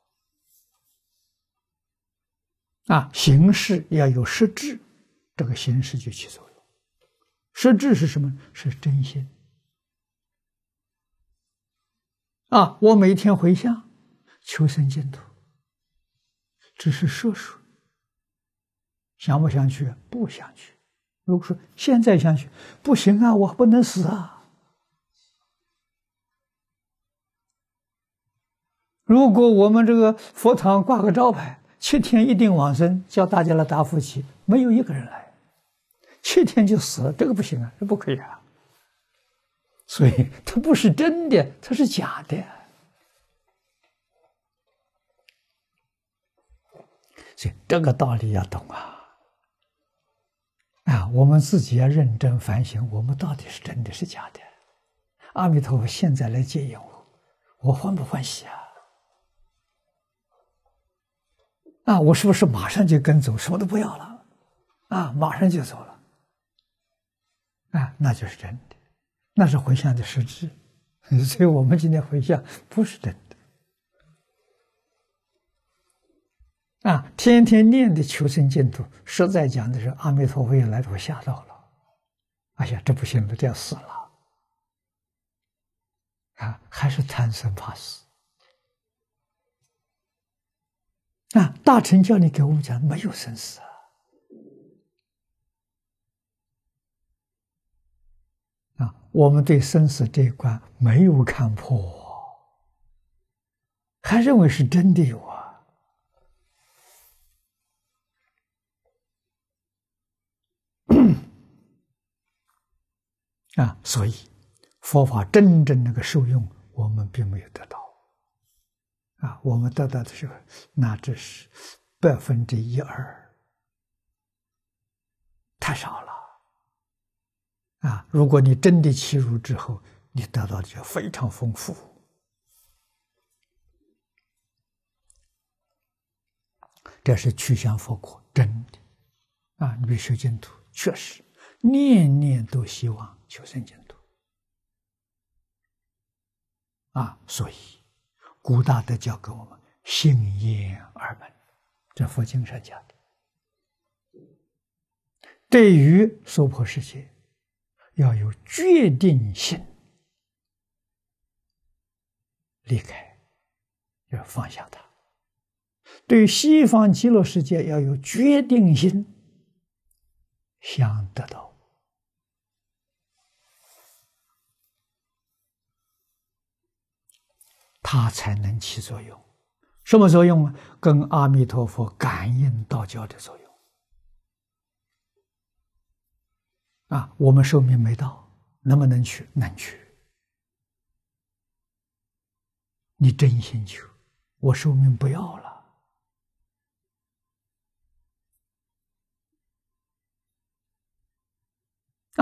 啊，形式要有实质，这个形式就起作用。实质是什么？是真心。啊，我每天回向，求生净土，只是说说。想不想去？不想去。如果说现在想去，不行啊，我不能死啊。如果我们这个佛堂挂个招牌，七天一定往生，叫大家来打佛七，没有一个人来，七天就死了，这个不行啊，这不可以啊。所以它不是真的，它是假的。所以这个道理要懂啊！啊，我们自己要认真反省，我们到底是真的是假的？阿弥陀佛，现在来接引我，我欢不欢喜啊？啊，我是不是马上就跟走，什么都不要了？啊，马上就走了。啊，那就是真的，那是回向的实质。所以我们今天回向不是真的。啊，天天念的求生净土，实在讲的是阿弥陀佛来，我吓到了。哎呀，这不行了，这要死了。啊，还是贪生怕死。那大乘教你给我们讲，没有生死啊！啊，我们对生死这一关没有看破，还认为是真的有啊！啊，所以佛法真正那个受用，我们并没有得到。啊，我们得到的时候，那只是百分之一二，太少了。啊，如果你真的起入之后，你得到的就非常丰富。这是趋向佛国，真的。啊，女修净土确实，念念都希望求生净土。啊，所以。古大德教给我们“信因二门”，这佛经上讲的。对于娑婆世界，要有决定性，离开，要放下它；对西方极乐世界，要有决定性，想得到。它才能起作用，什么作用呢？跟阿弥陀佛感应道交的作用。啊，我们寿命没到，能不能去？能去。你真心求，我寿命不要了。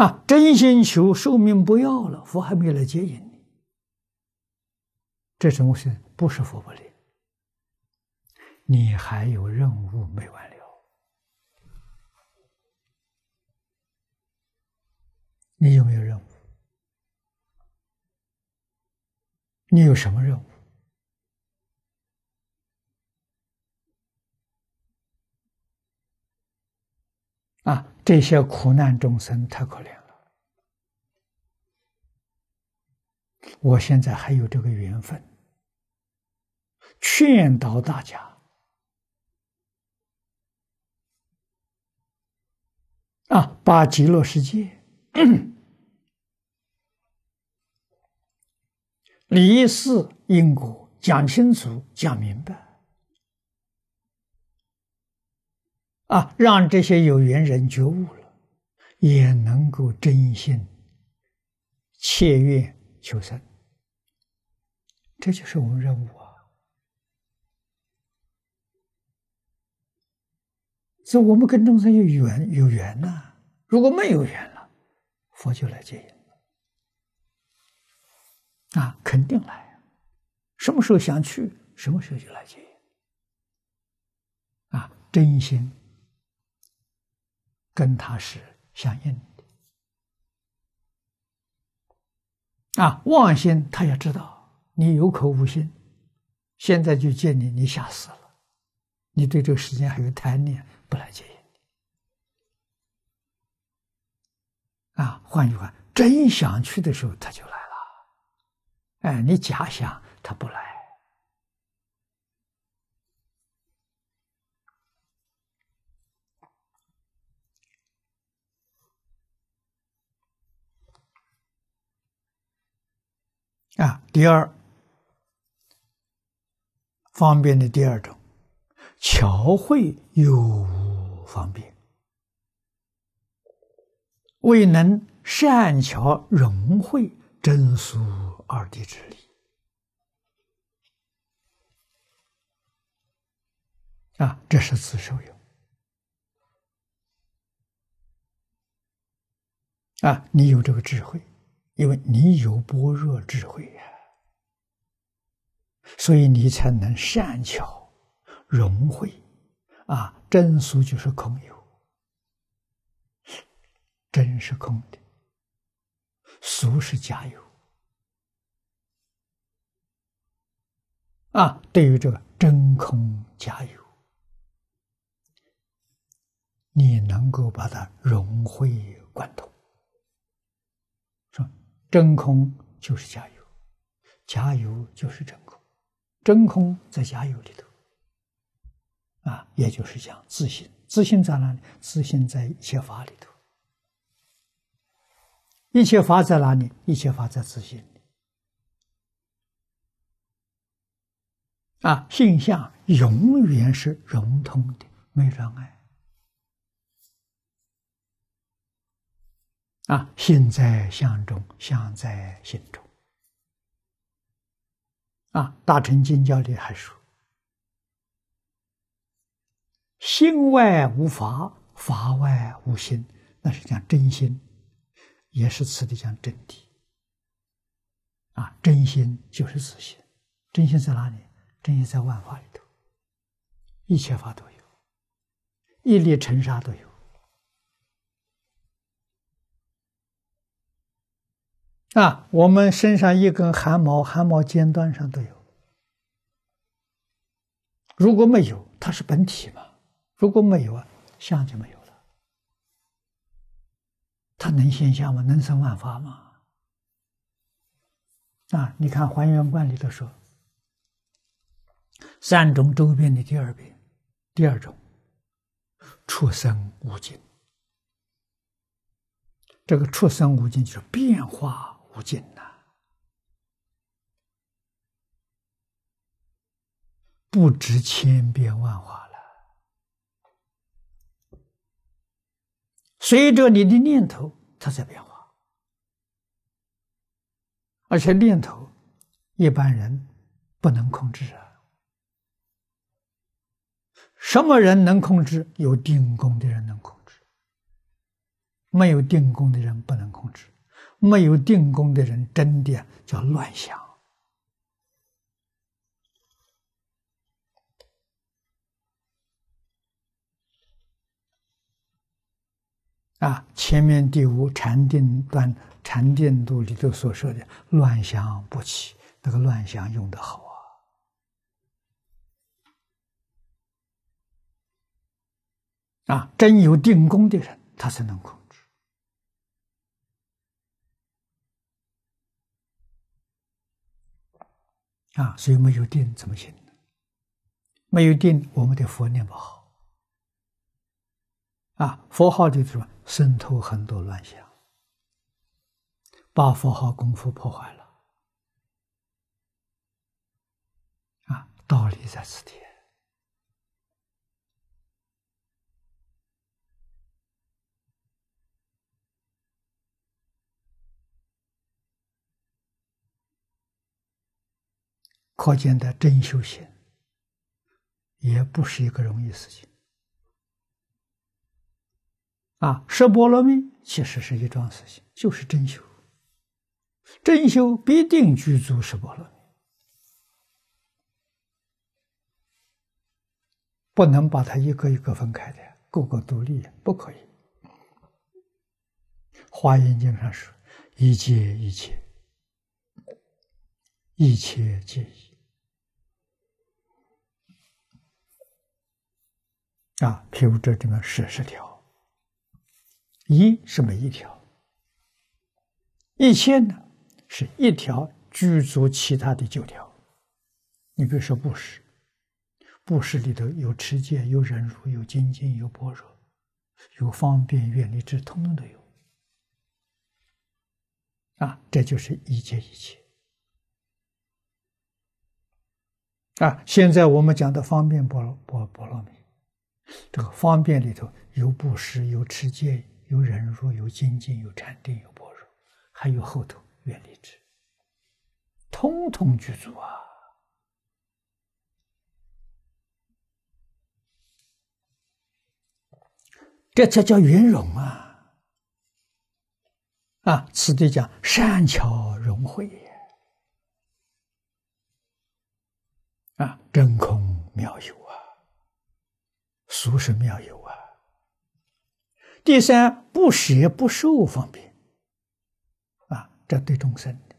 啊，真心求，寿命不要了，佛还没来接引。这种东西不是佛不灵，你还有任务没完了？你有没有任务？你有什么任务？啊！这些苦难众生太可怜了，我现在还有这个缘分。劝导大家啊，把极乐世界、理世因果讲清楚、讲明白啊，让这些有缘人觉悟了，也能够真心切愿求生。这就是我们任务。这我们跟众生有缘，有缘呐。如果没有缘了，佛就来接引，啊，肯定来。什么时候想去，什么时候就来接引，啊，真心跟他是相应的。啊，妄心他也知道，你有口无心，现在就见你，你吓死了，你对这个时间还有贪念，不来接你啊！换句话，真想去的时候他就来了，哎，你假想他不来啊。第二，方便的第二种。调会又方便，未能善巧融会真俗二谛之理啊！这是自受用啊！你有这个智慧，因为你有般若智慧呀，所以你才能善巧。融会，啊，真俗就是空有，真，是空的，俗是假有，啊，对于这个真空假有，你能够把它融会贯通，说真空就是假有，假有就是真空，真空在假有里头。啊，也就是讲自信，自信在哪里？自信在一切法里头。一切法在哪里？一切法在自信里。啊，性相永远是融通的，没障碍。啊，性在相中，相在心中。啊，大乘经教里还说。心外无法，法外无心，那是讲真心，也是此地讲真谛。啊，真心就是此心，真心在哪里？真心在万法里头，一切法都有，一粒尘沙都有。啊，我们身上一根汗毛，汗毛尖端上都有。如果没有，它是本体嘛？如果没有啊，相就没有了。它能现相吗？能生万法吗？啊，你看《还原观》里头说，三种周遍的第二遍，第二种，出生无尽。这个出生无尽就是变化无尽呐，不止千变万化。随着你的念头，它在变化，而且念头，一般人不能控制啊。什么人能控制？有定功的人能控制。没有定功的人不能控制。没有定功的人，真的叫乱想。啊，前面第五禅定段、禅定度里头所说的乱想不起，那个乱想用的好啊！啊，真有定功的人，他才能控制。啊，所以没有定怎么行呢？没有定，我们的佛念不好。啊，佛号就是什么？渗透很多乱象，把佛号功夫破坏了。啊，道理在此地，可见的真修行也不是一个容易事情。啊，十波罗蜜其实是一桩事情，就是真修。真修必定具足十波罗蜜，不能把它一个一个分开的，个个独立，不可以。华严经上说：“一切一切，一切皆一。”啊，譬如这里面四十条。一是每一条，一切呢，是一条具足其他的九条。你比如说布施，布施里头有持戒，有忍辱，有精进，有般若，有方便，远离之，通通都有。啊，这就是一切一切。啊，现在我们讲的方便波罗波波罗蜜，这个方便里头有布施，有持戒。有忍辱，有精进，有禅定，有般若，还有后头远离智，通通具足啊！这才叫圆融啊！啊，此地讲善巧融会也，啊，真空妙有啊，俗世妙有。第三不邪不受方便。啊，这对众生的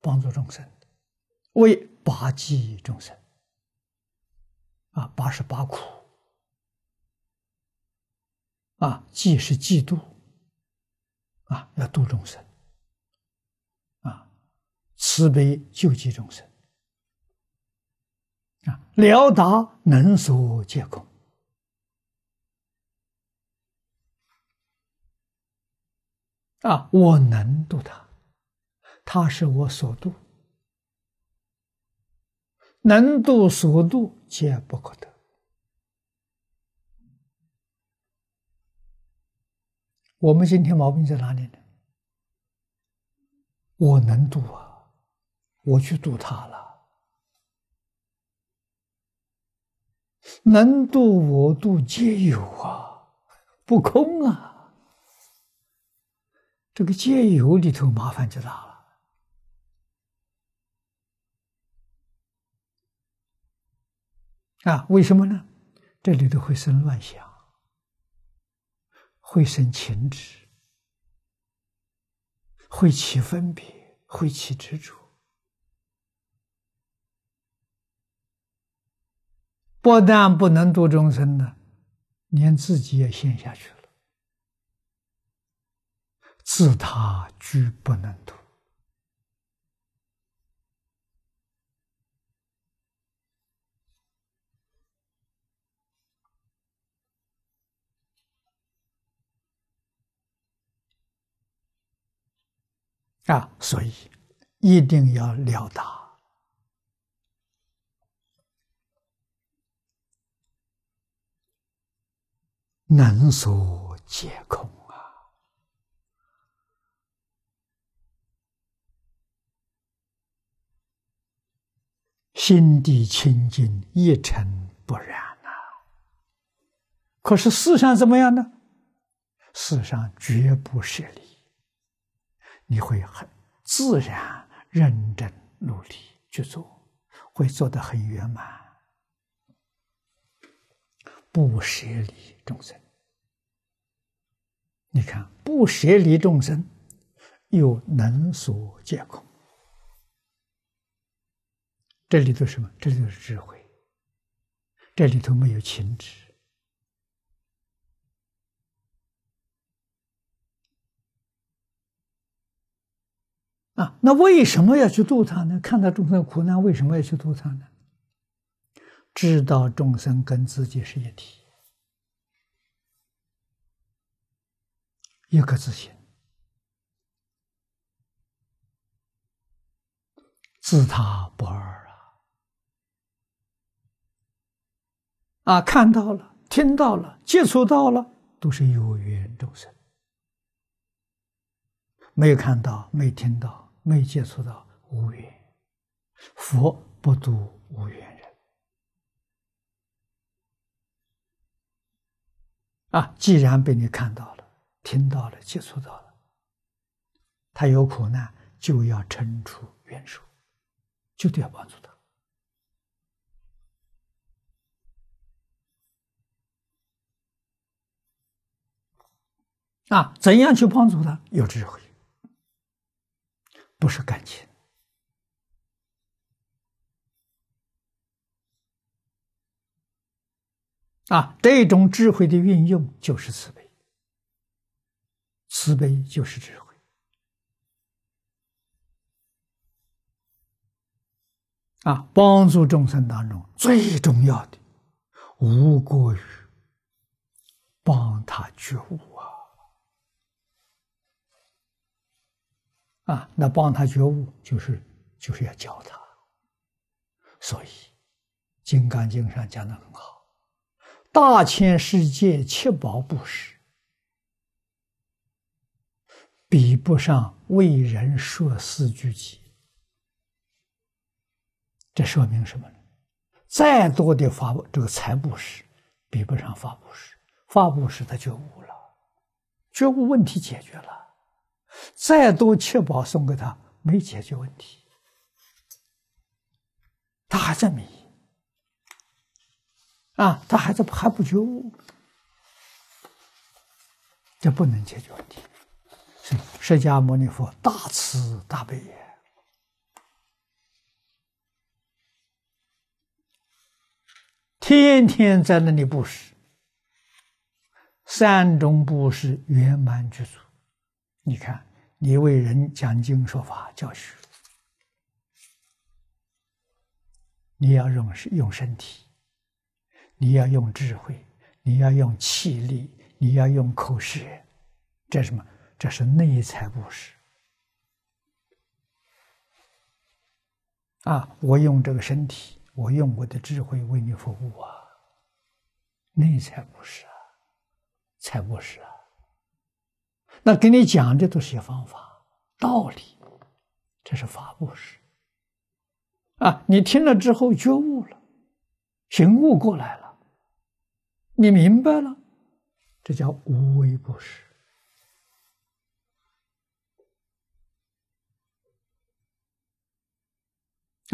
帮助，众生为八济众生，啊，八十八苦，啊，济是嫉度，啊，要度众生，啊，慈悲救济众生，啊，了达能所皆空。啊，我能渡他，他是我所渡，能渡所渡皆不可得。我们今天毛病在哪里呢？我能渡啊，我去渡他了，能渡我渡皆有啊，不空啊。这个借由里头麻烦就大了啊！为什么呢？这里头会生乱想，会生情执，会起分别，会起执着，不但不能度众生呢，连自己也陷下去了。自他俱不能图。啊，所以一定要了达，能所皆空。心地清净，一尘不染呐。可是世上怎么样呢？世上绝不舍利，你会很自然、认真、努力去做，会做得很圆满。不舍离众生，你看，不舍离众生，又能所皆空。这里头什么？这里头是智慧。这里头没有情执啊。那为什么要去度他呢？看到众生苦难，为什么要去度他呢？知道众生跟自己是一体，一个自信。自他不二。啊，看到了，听到了，接触到了，都是有缘众生。没有看到，没听到，没接触到，无缘。佛不度无缘人。啊，既然被你看到了，听到了，接触到了，他有苦难，就要伸出援手，就得要帮助他。啊，怎样去帮助他？有智慧，不是感情。啊，这种智慧的运用就是慈悲，慈悲就是智慧。啊，帮助众生当中最重要的，无过于帮他觉悟。啊，那帮他觉悟，就是就是要教他。所以，金刚经上讲的很好：，大千世界七宝布施，比不上为人说四句偈。这说明什么呢？再多的发布这个财布施，比不上法布施。法布施他觉悟了，觉悟问题解决了。再多确保送给他，没解决问题。他还在迷，啊，他还在还不觉悟，这不能解决问题。释迦牟尼佛大慈大悲，天天在那里布施，三种布施圆满具足。你看，你为人讲经说法、教学，你要用用身体，你要用智慧，你要用气力，你要用口舌，这什么？这是内财布施啊！我用这个身体，我用我的智慧为你服务啊！内财布施啊，财布施啊。那给你讲的都是些方法道理，这是法布施啊！你听了之后觉悟了，醒悟过来了，你明白了，这叫无为布施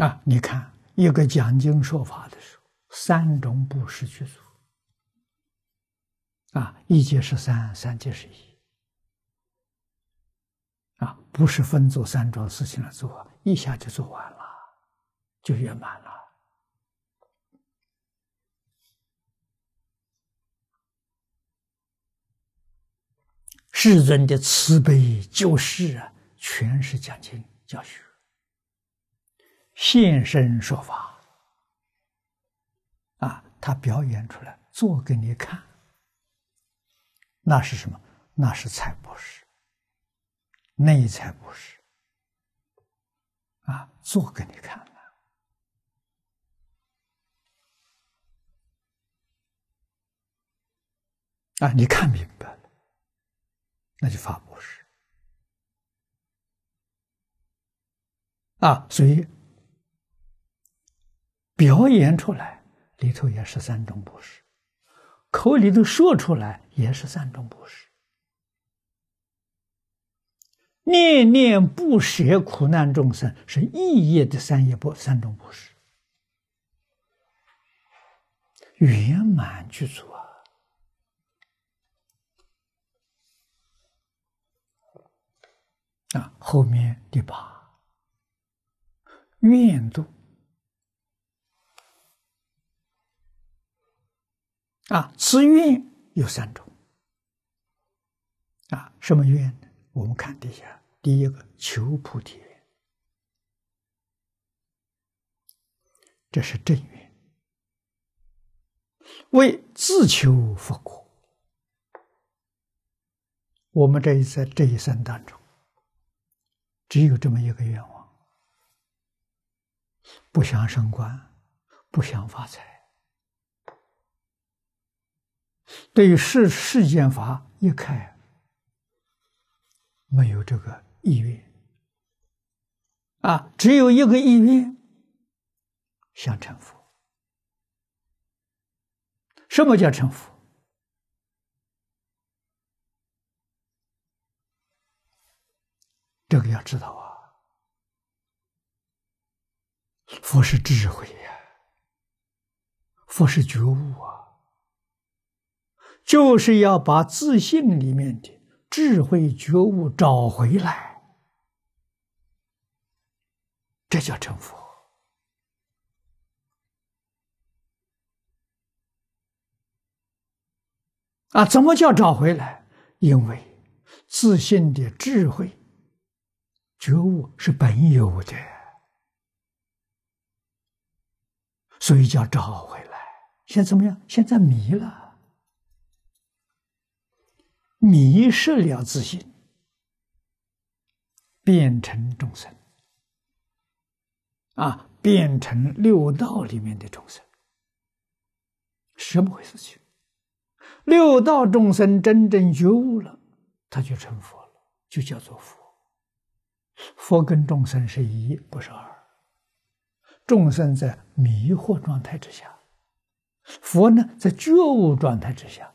啊！你看，一个讲经说法的时候，三种布施去做。啊，一结是三，三结是一。啊，不是分做三桩事情来做，一下就做完了，就圆满了。世尊的慈悲救世啊，全是讲经教学，现身说法，啊，他表演出来，做给你看，那是什么？那是财布施。内才不是啊，做给你看的啊，你看明白了，那就发不是啊，所以表演出来里头也是三种不是，口里头说出来也是三种不是。念念不舍苦难众生，是意业的三业波三种波识圆满具足啊！啊，后面的八愿度啊，此愿有三种啊，什么愿呢？我们看底下第一个求菩提，这是正缘，为自求佛果。我们这一在这一生当中，只有这么一个愿望：不想升官，不想发财。对于世世间法，一开没有这个意愿啊，只有一个意愿想成佛。什么叫成佛？这个要知道啊，佛是智慧呀，佛是觉悟啊，就是要把自信里面的。智慧觉悟找回来，这叫成佛啊？怎么叫找回来？因为自信的智慧觉悟是本有的，所以叫找回来。现在怎么样？现在迷了。迷失了自信，变成众生啊，变成六道里面的众生，什么回事？去六道众生真正觉悟了，他就成佛了，就叫做佛。佛跟众生是一，不是二。众生在迷惑状态之下，佛呢在觉悟状态之下。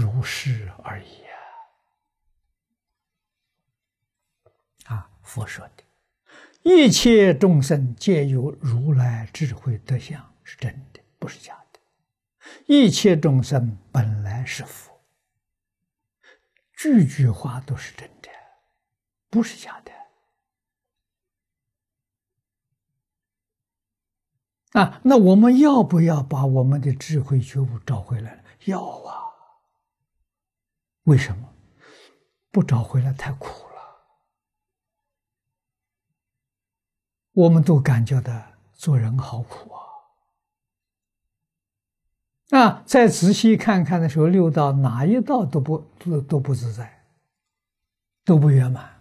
如是而已啊！佛说的一切众生皆有如来智慧德相，是真的，不是假的。一切众生本来是佛，句句话都是真的，不是假的。啊，那我们要不要把我们的智慧觉悟找回来要啊！为什么不找回来？太苦了。我们都感觉的做人好苦啊。那再仔细看看的时候，六道哪一道都不都都不自在，都不圆满。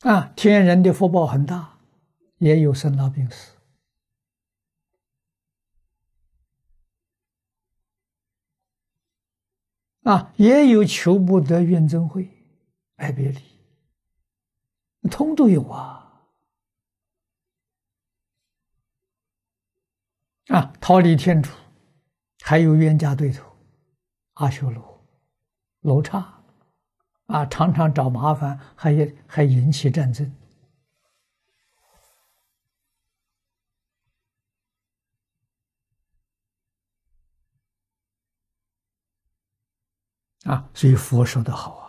啊，天人的福报很大，也有生老病死。啊，也有求不得、怨憎会、爱别离，通都有啊。啊，逃离天主，还有冤家对头，阿修罗、罗刹，啊，常常找麻烦，还有还引起战争。啊，所以佛说的好啊，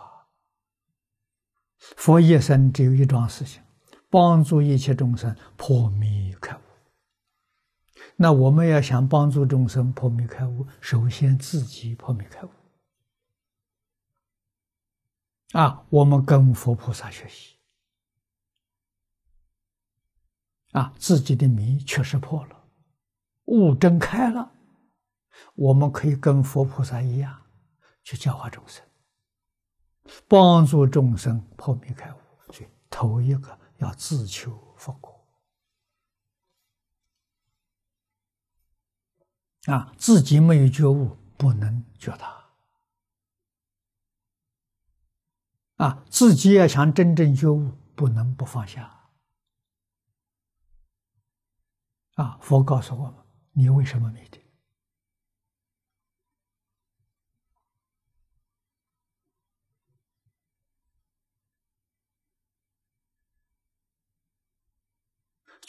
佛一生只有一桩事情，帮助一切众生破迷开悟。那我们要想帮助众生破迷开悟，首先自己破迷开悟。啊，我们跟佛菩萨学习。啊，自己的迷确实破了，悟睁开了，我们可以跟佛菩萨一样。去教化众生，帮助众生破迷开悟，所以头一个要自求佛果。啊，自己没有觉悟，不能觉他。啊，自己要想真正觉悟，不能不放下。啊，佛告诉我们：你为什么没得？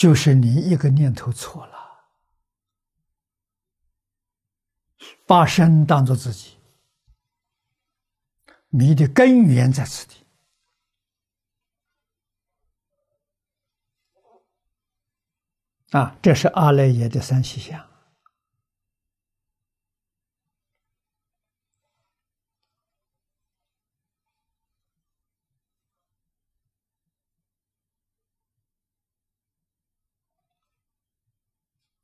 就是你一个念头错了，把身当做自己，迷的根源在此地啊！这是阿赖耶的三细相。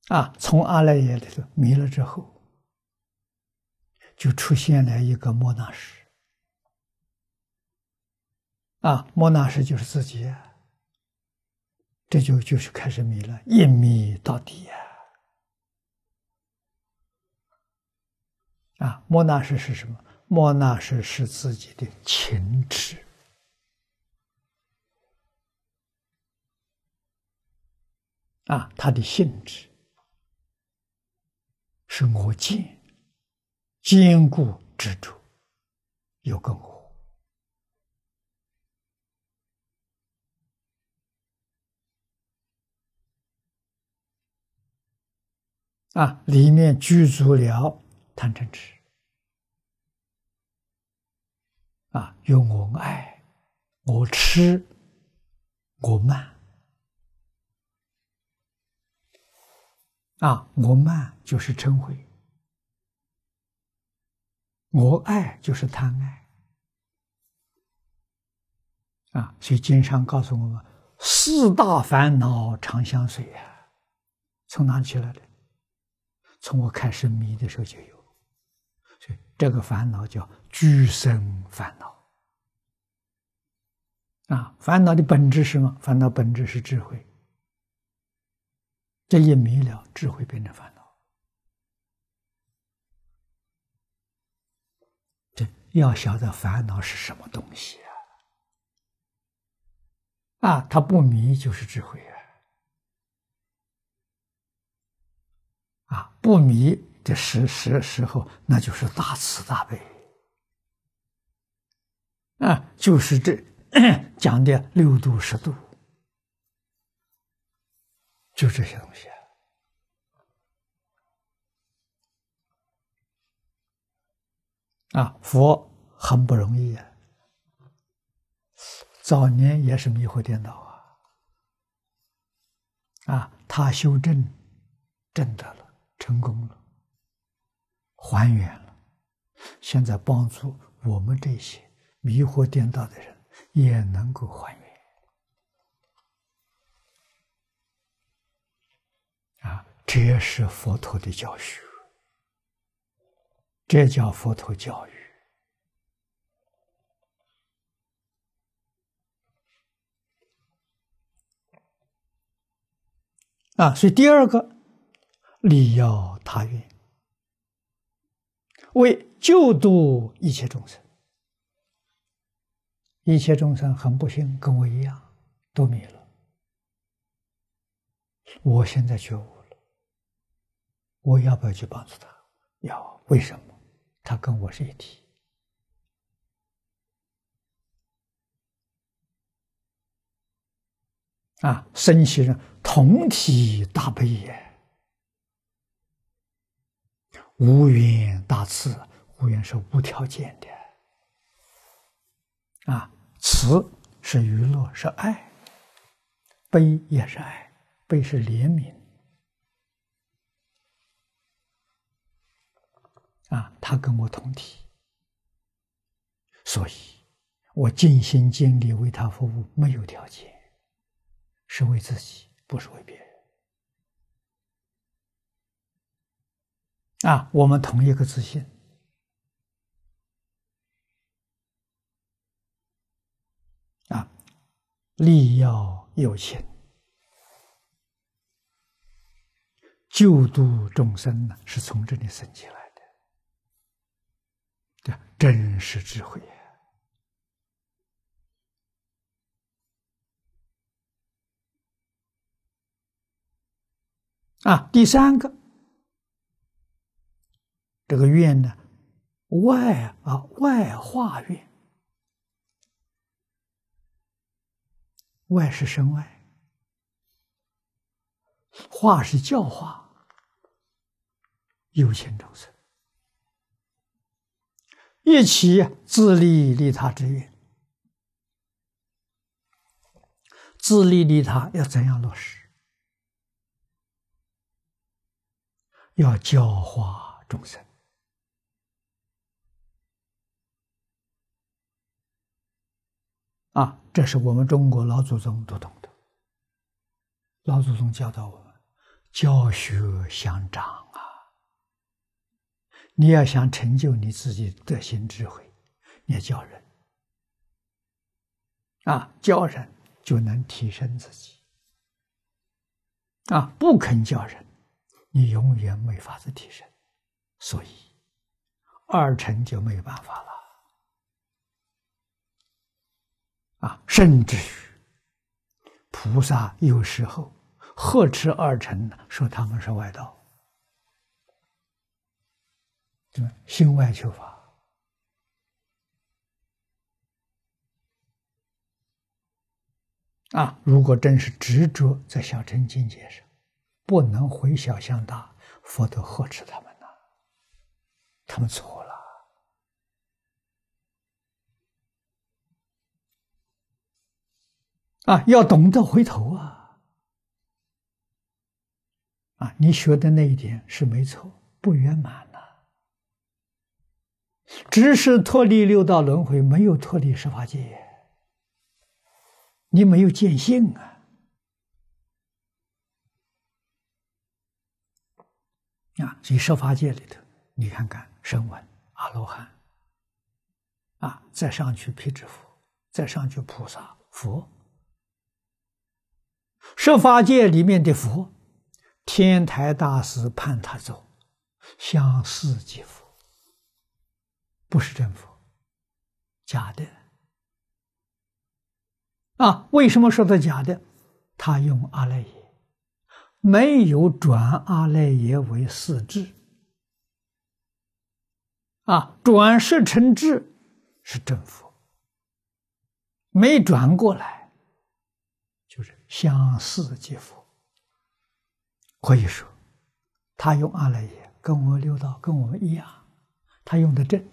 啊，从阿赖耶里头迷了之后，就出现了一个莫那什。啊，莫那什就是自己，这就就是开始迷了，一迷到底呀。啊，莫那什是什么？莫那什是自己的情痴，啊，他的性质。是我见坚固之处，有个我。啊，里面居住了贪嗔痴。啊，有我爱，我吃，我慢。啊，我慢就是嗔恚，我爱就是贪爱，啊，所以经常告诉我们四大烦恼常相随呀，从哪里起来的？从我开始迷的时候就有，所以这个烦恼叫居生烦恼。啊，烦恼的本质是什么？烦恼本质是智慧。这一迷了，智慧变成烦恼。这要晓得烦恼是什么东西啊？啊，他不迷就是智慧啊！啊，不迷的时时时候，那就是大慈大悲。啊，就是这 讲的六度十度。就这些东西啊！啊，佛很不容易啊，早年也是迷惑颠倒啊，啊，他修正、正得了，成功了，还原了，现在帮助我们这些迷惑颠倒的人也能够还原。这是佛陀的教训，这叫佛陀教育啊！所以第二个，利要他愿，为救度一切众生，一切众生很不幸，跟我一样都迷了，我现在觉悟。我要不要去帮助他？要，为什么？他跟我是一体。啊，起人同体大悲也，无缘大慈，无缘是无条件的。啊，慈是娱乐，是爱；悲也是爱，悲是怜悯。啊，他跟我同体，所以，我尽心尽力为他服务，没有条件，是为自己，不是为别人。啊，我们同一个自信，啊，利要有先，救度众生呢，是从这里升起来。真是智慧呀！啊，第三个，这个院呢，外啊外化院，外是身外，化是教化，有钱众生。一起自利利他之愿。自利利他要怎样落实？要教化众生啊！这是我们中国老祖宗都懂的。老祖宗教导我们，教学相长。你要想成就你自己德行智慧，你要教人啊，教人就能提升自己啊。不肯教人，你永远没法子提升。所以二成就没有办法了啊，甚至于菩萨有时候呵斥二成说他们是外道。就心外求法啊！如果真是执着在小乘境界上，不能回小向大，佛都呵斥他们呢。他们错了啊！要懂得回头啊！啊，你学的那一点是没错，不圆满。只是脱离六道轮回，没有脱离十法界，你没有见性啊！啊，所以十法界里头，你看看声闻、阿罗汉，啊，再上去辟支佛，再上去菩萨、佛。十法界里面的佛，天台大师判他走，相思即佛。不是正佛，假的。啊，为什么说他假的？他用阿赖耶，没有转阿赖耶为四智。啊，转世成智是真佛，没转过来，就是相四即佛。可以说，他用阿赖耶，跟我们六道，跟我们一样，他用的正。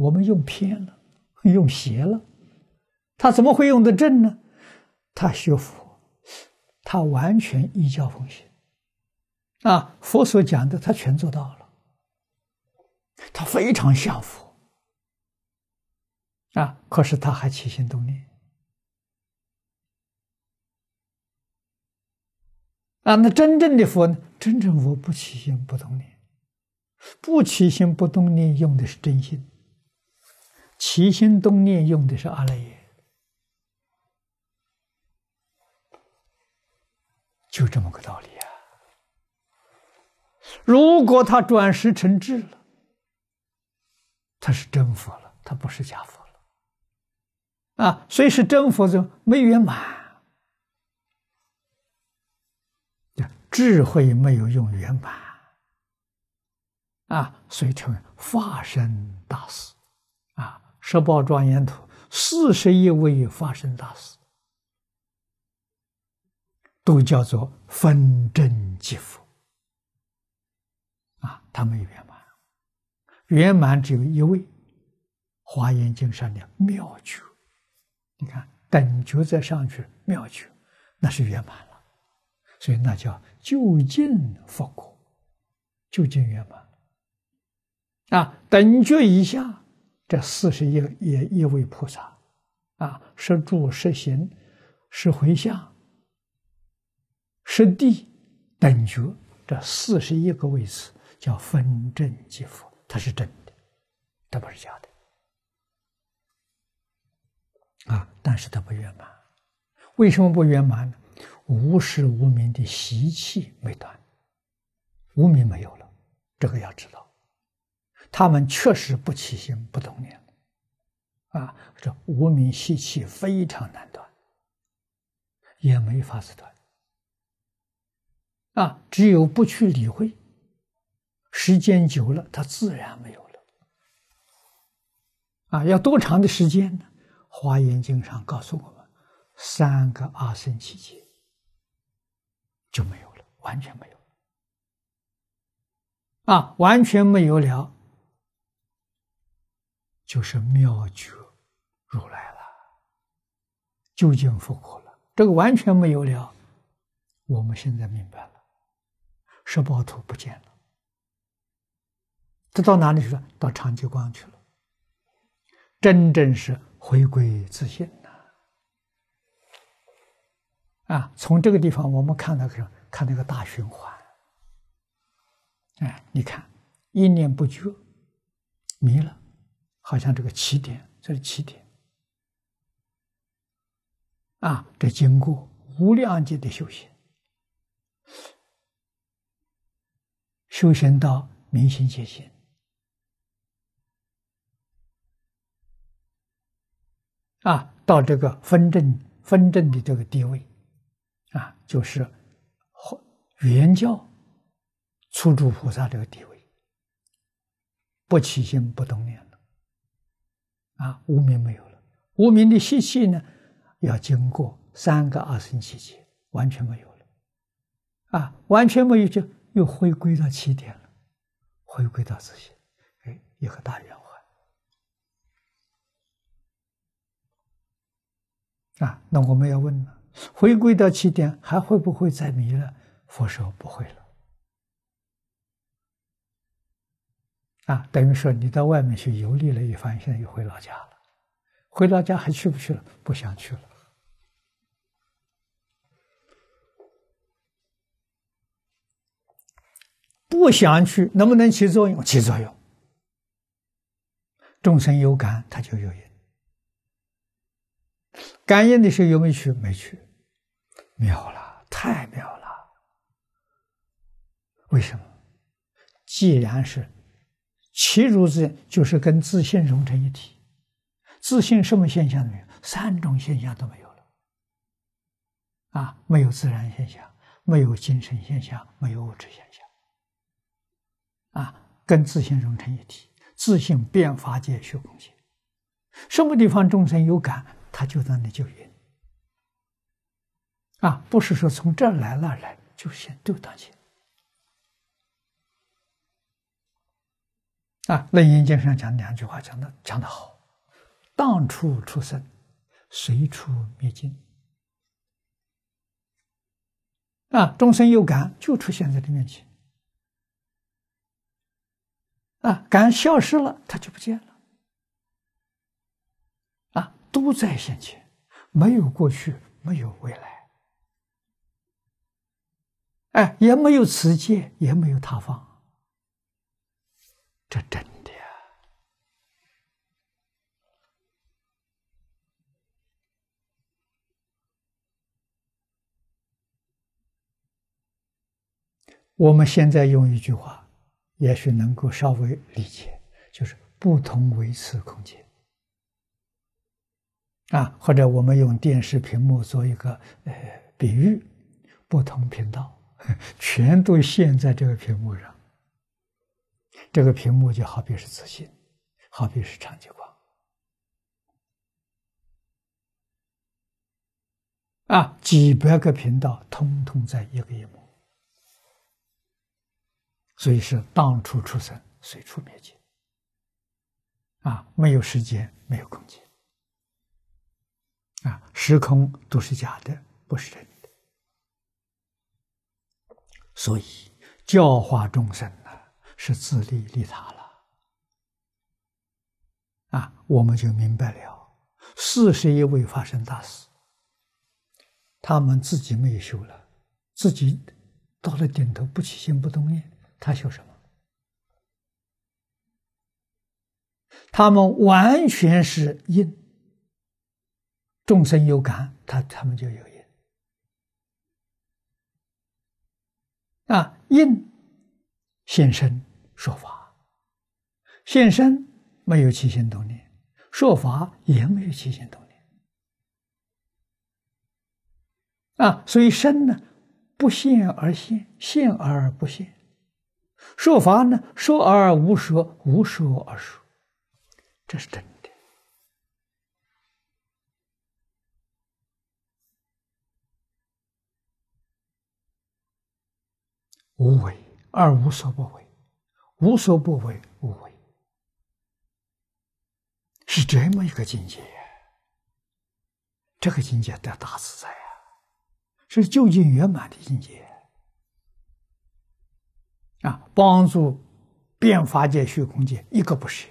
我们用偏了，用邪了，他怎么会用的正呢？他学佛，他完全依教奉行，啊，佛所讲的他全做到了，他非常像佛，啊，可是他还起心动念，啊，那真正的佛呢？真正佛不起心不动念，不起心不动念用的是真心。齐心动念用的是阿赖耶，就这么个道理啊！如果他转识成智了，他是真佛了，他不是假佛了。啊，所以是真佛就没圆满，智慧没有用圆满，啊，所以为化身大师。十八庄严土四十一位发生大事，都叫做分真即佛，啊，他们圆满，圆满只有一位，华严经上的妙觉。你看等觉再上去妙觉，那是圆满了，所以那叫就近佛果，就近圆满。啊，等觉以下。这四十一个也一位菩萨，啊，是住、是行、是回向、是地等觉，这四十一个位次叫分正即佛，它是真的，它不是假的，啊，但是它不圆满，为什么不圆满呢？无始无明的习气没断，无明没有了，这个要知道。他们确实不起心不动念，啊，这无名习气非常难断，也没法子断，啊，只有不去理会，时间久了，它自然没有了，啊，要多长的时间呢？《华严经》上告诉我们，三个阿僧祇劫就没有了，完全没有了，啊，完全没有了。就是妙觉如来了，究竟佛果了，这个完全没有了。我们现在明白了，十八图不见了，这到哪里去了？到长极光去了。真正是回归自信了。啊，从这个地方我们看到个，看那个大循环。哎，你看，一念不觉，迷了。好像这个起点，这是起点啊！得经过无量劫的修行，修行到明心见性啊，到这个分正分正的这个地位啊，就是原教初住菩萨这个地位，不起心不动念。啊，无名没有了，无名的吸气呢，要经过三个二生气劫，完全没有了，啊，完全没有就又回归到起点了，回归到自己，哎，一个大圆环。啊，那我们要问了，回归到起点还会不会再迷了？佛说不会了。啊，等于说你到外面去游历了一番，现在又回老家了。回老家还去不去了？不想去了。不想去能不能起作用？起作用。众生有感，他就有因。感应的时候有没去？没去。妙了，太妙了。为什么？既然是。其如是，就是跟自信融成一体。自信什么现象都没有，三种现象都没有了，啊，没有自然现象，没有精神现象，没有物质现象，啊，跟自信融成一体，自信变法界虚空性。什么地方众生有感，他就在那就圆，啊，不是说从这儿来那儿来，就先就当前。啊，楞严经上讲两句话，讲的讲的好。当处出生，随处灭尽。啊，众生有感就出现在你面前。啊，感消失了，他就不见了。啊，都在现前，没有过去，没有未来。哎，也没有此界，也没有他方。这真。我们现在用一句话，也许能够稍微理解，就是不同维次空间，啊，或者我们用电视屏幕做一个呃比喻，不同频道，全都现在这个屏幕上，这个屏幕就好比是自信，好比是长激光，啊，几百个频道通通在一个屏幕。所以是当处出生，随处灭尽，啊，没有时间，没有空间，啊，时空都是假的，不是真的。所以教化众生呢，是自利利他了，啊，我们就明白了，四十一位法身大事，他们自己没有修了，自己到了顶头不起心不动念。他修什么？他们完全是因众生有感，他他们就有因。啊，因现身说法，现身没有起心动念，说法也没有起心动念。啊，所以身呢，不现而现，现而不现。受罚呢？受而无受，无受而受，这是真的。无为而无所不为，无所不为无为，是这么一个境界。这个境界得大自在啊，是究竟圆满的境界。啊，帮助变法界、虚空界，一个不是。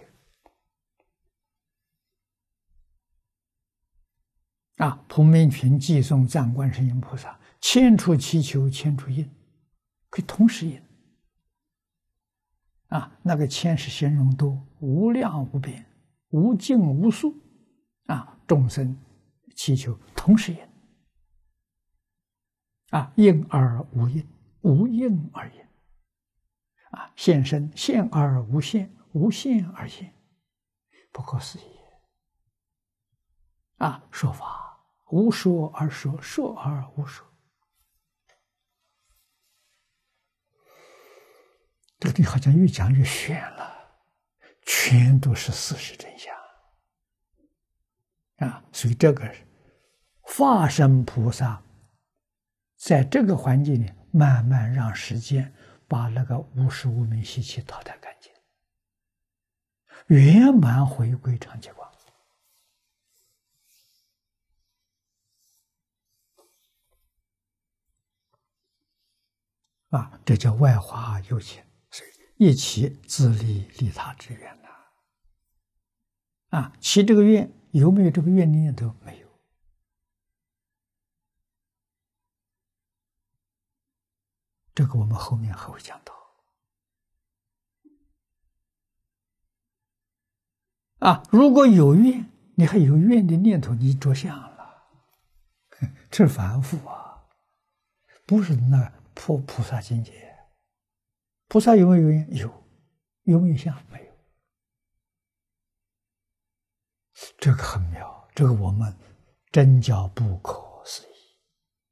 啊，普明群寄送赞观世音菩萨千处祈求千处应，可以同时应。啊，那个千是形容多，无量无边，无尽无数。啊，众生祈求同时应。啊，应而无应，无应而应。啊！现身现而无限，无限而现，不可思议啊！说法无说而说，说而无说。这个地好像越讲越玄了，全都是事实真相啊！所以这个法身菩萨在这个环境里，慢慢让时间。把那个五十五名习气淘汰干净，圆满回归常寂光。啊，这叫外化有情，所以一起自利利他之愿呐。啊，起这个愿有没有这个愿念都没有。这个我们后面还会讲到啊！如果有怨，你还有怨的念头，你着相了，这是凡夫啊，不是那菩菩萨境界。菩萨有没有怨？有，有没有相？没有。这个很妙，这个我们真叫不可思议，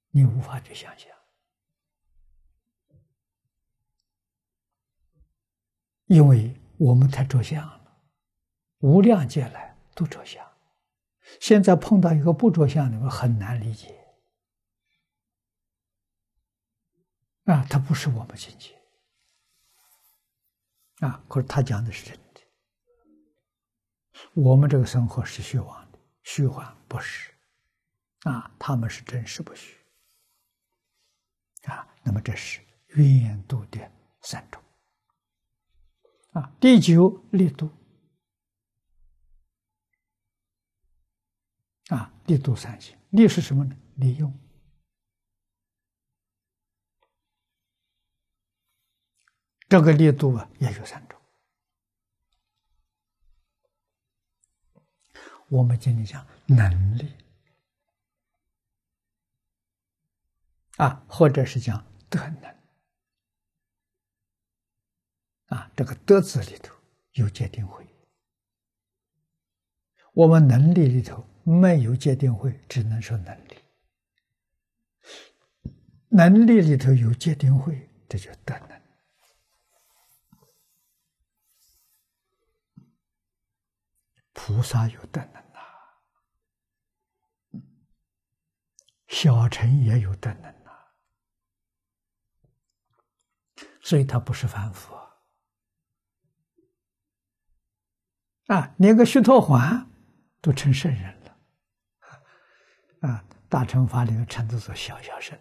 你无法去想象。因为我们太着相了，无量界来都着相，现在碰到一个不着相的，我很难理解。啊，他不是我们境界，啊，可是他讲的是真的。我们这个生活是虚妄的，虚幻不是，啊，他们是真实不虚，啊，那么这是圆度的三种。啊，第九力度。啊，力度三阶，力是什么呢？利用。这个力度啊，也有三种。我们今天讲能力。啊，或者是讲德能。啊，这个德字里头有界定慧，我们能力里头没有界定慧，只能说能力。能力里头有界定慧，这就德能。菩萨有德能呐，小臣也有德能呐，所以他不是凡夫。啊，连个须陀环都成圣人了，啊！大乘法里禅称作小小圣，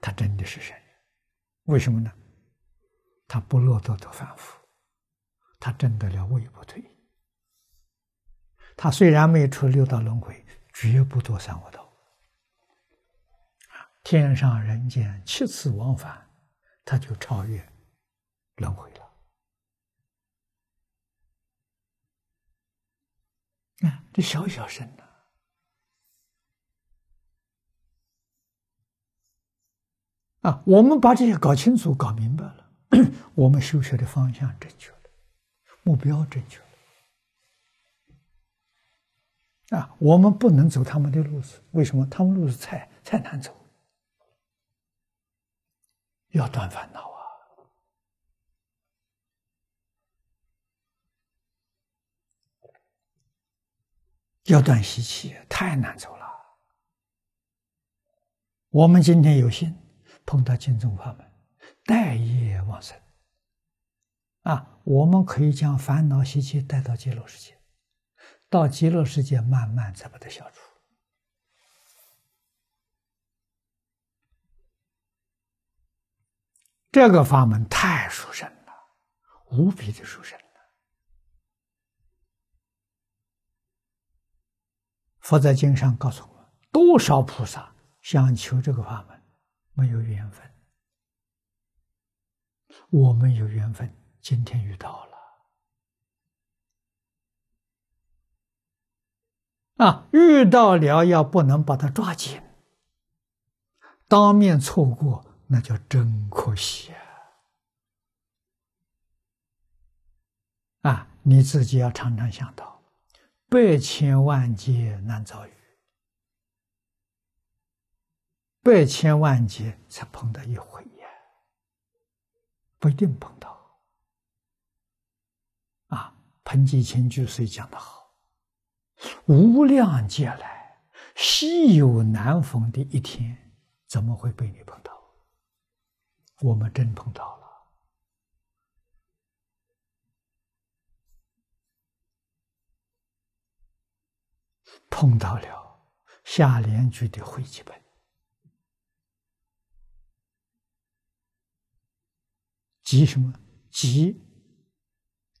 他真的是圣人。为什么呢？他不落到的凡夫，他证得了位不退。他虽然没出六道轮回，绝不堕三恶道。天上人间七次往返，他就超越轮回了。啊，这小小声呐。啊，我们把这些搞清楚、搞明白了，我们修学的方向正确了，目标正确了。啊，我们不能走他们的路子，为什么？他们路子太太难走，要断烦恼。啊。要断习气太难走了。我们今天有幸碰到金钟法门，待业往生。啊，我们可以将烦恼习气带到极乐世界，到极乐世界慢慢再把它消除。这个法门太殊胜了，无比的殊胜。《佛在经上》告诉我，多少菩萨想求这个法门，没有缘分。我们有缘分，今天遇到了。啊，遇到了要不能把它抓紧，当面错过，那叫真可惜啊！啊，你自己要常常想到。百千万劫难遭遇，百千万劫才碰到一回呀，不一定碰到。啊，彭集千居士讲的好：“无量劫来，稀有难逢的一天，怎么会被你碰到？我们真碰到了。”碰到了下联句的汇集本，集什么集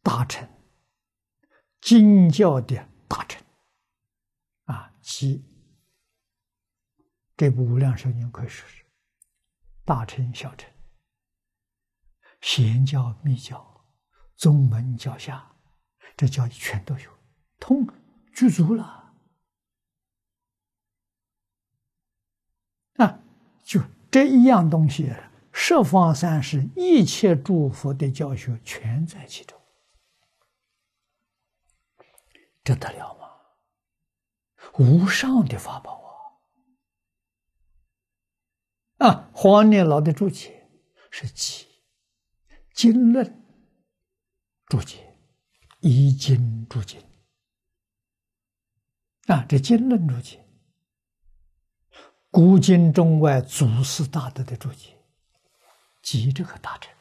大臣，经教的大臣啊，集这部《无量寿经》可以说是大臣、小臣、贤教、密教、宗门脚下，这教义全都有，通具足了。啊，就这一样东西，十方三世一切诸佛的教学全在其中，这得了吗？无上的法宝啊！啊，黄念老的注解是几经论注解，一经注解啊，这经论注解。古今中外，祖师大德的注解，即这个大乘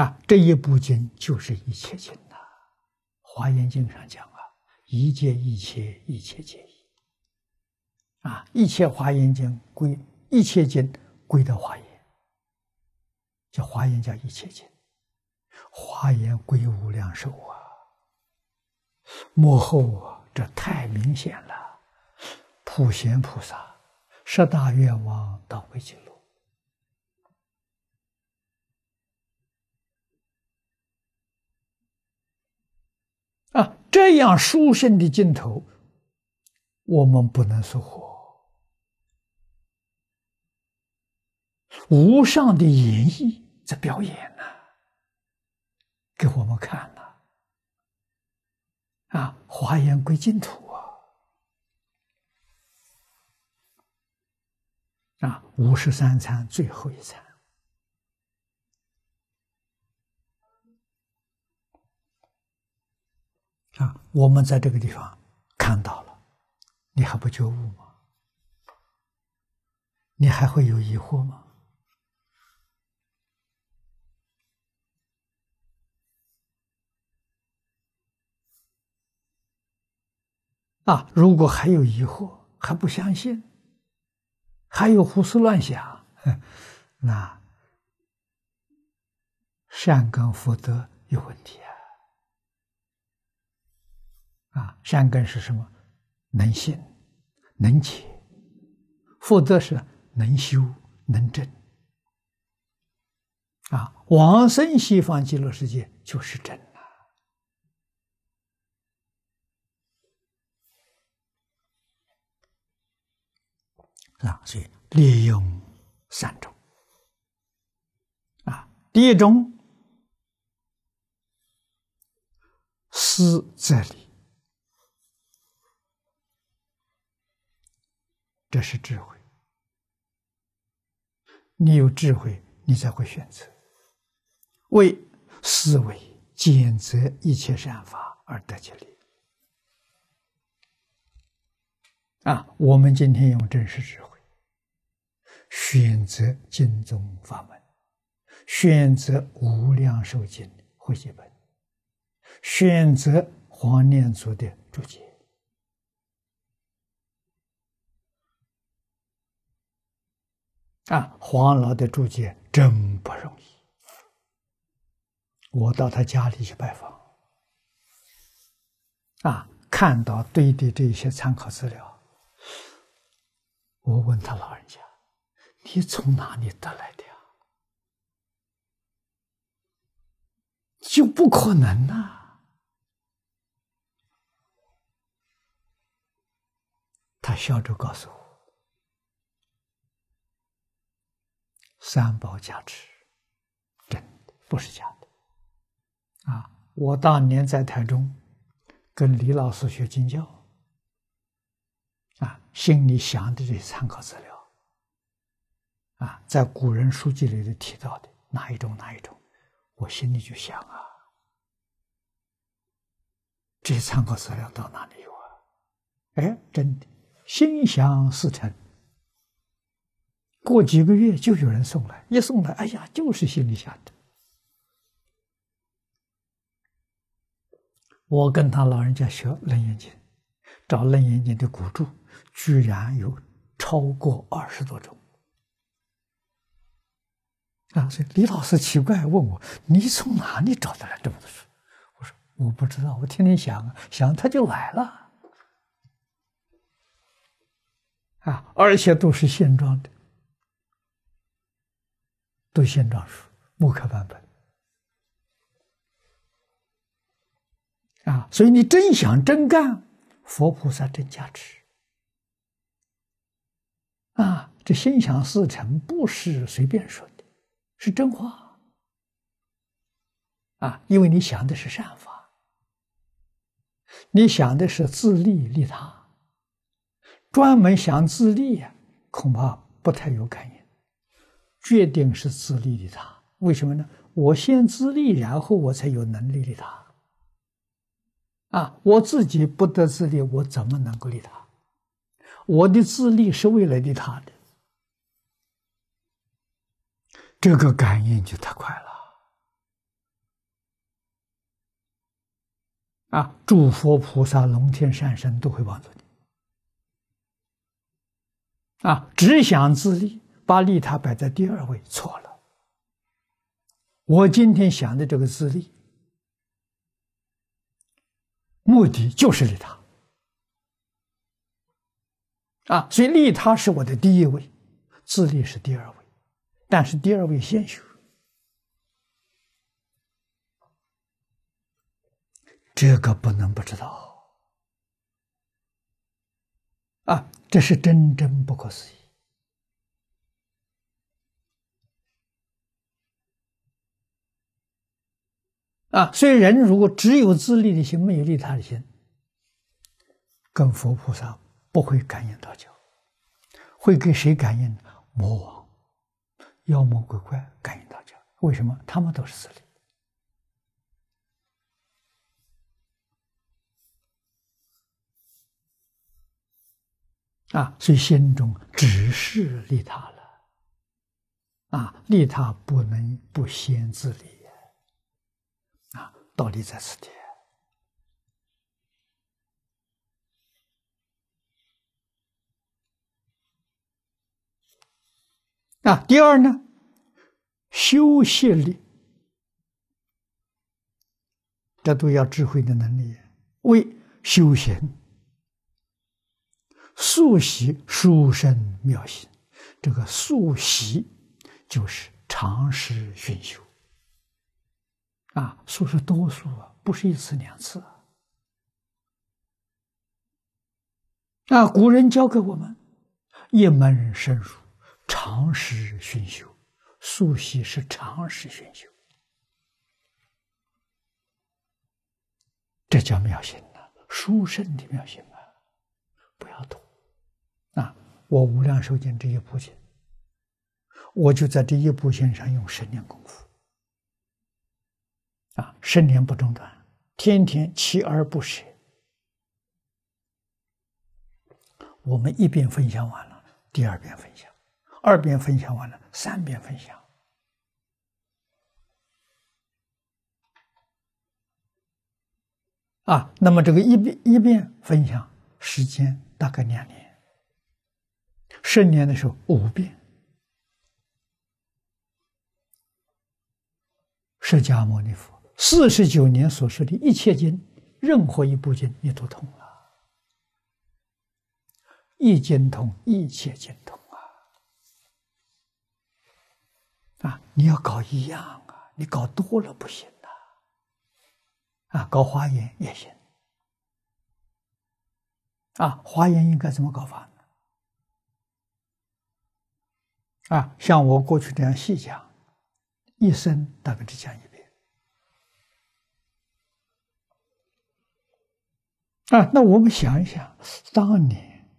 啊，这一部经就是一切经呐。华严经上讲啊，一切一切，一切皆一啊，一切华严经归一切经，归到华严，叫华严，叫一切经，华严归无量寿啊，幕后啊。这太明显了，普贤菩萨十大愿望到北极路啊！这样书胜的镜头，我们不能说火，无上的演绎在表演呢，给我们看了。啊，华严归净土啊！五十三餐最后一餐啊，我们在这个地方看到了，你还不觉悟吗？你还会有疑惑吗？啊！如果还有疑惑，还不相信，还有胡思乱想，那善根福德有问题啊！啊，善根是什么？能信、能解；福德是能修、能证。啊，往生西方极乐世界就是真。啊，所以利用三种啊，第一种思则理，这是智慧。你有智慧，你才会选择为思维选择一切善法而得其利。啊，我们今天用真实智慧。选择经宗法门，选择无量寿经会写本，选择黄念祖的注解啊，黄老的注解真不容易。我到他家里去拜访啊，看到对的这些参考资料，我问他老人家。你从哪里得来的？呀、就不可能呐！他笑着告诉我：“三宝加持，真的不是假的啊！我当年在台中跟李老师学经教啊，心里想的这些参考资料。”啊，在古人书籍里头提到的哪一种哪一种，我心里就想啊，这些参考资料到哪里有啊？哎，真的，心想事成，过几个月就有人送来，一送来，哎呀，就是心里想的。我跟他老人家学楞严经》，找楞严经》的古著，居然有超过二十多种。啊，所以李老师奇怪问我：“你从哪里找的来这么多书？”我说：“我不知道，我天天想，想他就来了。”啊，而且都是现装的，都现装书，木刻版本。啊，所以你真想真干，佛菩萨真加持。啊，这心想事成不是随便说。是真话啊！因为你想的是善法，你想的是自利利他，专门想自利呀，恐怕不太有感应。决定是自利利他，为什么呢？我先自利，然后我才有能力利他。啊，我自己不得自利，我怎么能够利他？我的自利是为了利他的。这个感应就太快了啊！诸佛菩萨、龙天善神都会帮助你啊！只想自利，把利他摆在第二位，错了。我今天想的这个自利，目的就是利他啊！所以，利他是我的第一位，自利是第二位。但是第二位先修，这个不能不知道啊！这是真正不可思议啊！所以，人如果只有自利的心，没有利他的心，跟佛菩萨不会感应到教，会给谁感应？魔王。妖魔鬼怪，感应到这，为什么？他们都是自利啊，所以心中只是利他了啊，利他不能不先自利啊，道理在此地。那第二呢？修习力，这都要智慧的能力为修行。速习殊胜妙行，这个速习就是长时熏修。啊，速是多数啊，不是一次两次啊。啊，古人教给我们一门深入。常识熏修，素习是常识熏修，这叫妙心呐！书胜的妙心啊，不要读。啊，我无量寿经第一步行，我就在第一步行上用十年功夫。啊，十年不中断，天天锲而不舍。我们一遍分享完了，第二遍分享。二遍分享完了，三遍分享。啊，那么这个一遍一遍分享时间大概两年，十年的时候五遍。释迦牟尼佛四十九年所说的一切经，任何一部经你都通了，一经通一切经通。啊，你要搞一样啊，你搞多了不行的。啊，搞花严也行。啊，花言应该怎么搞法？啊，像我过去这样细讲，一生大概只讲一遍。啊，那我们想一想，当年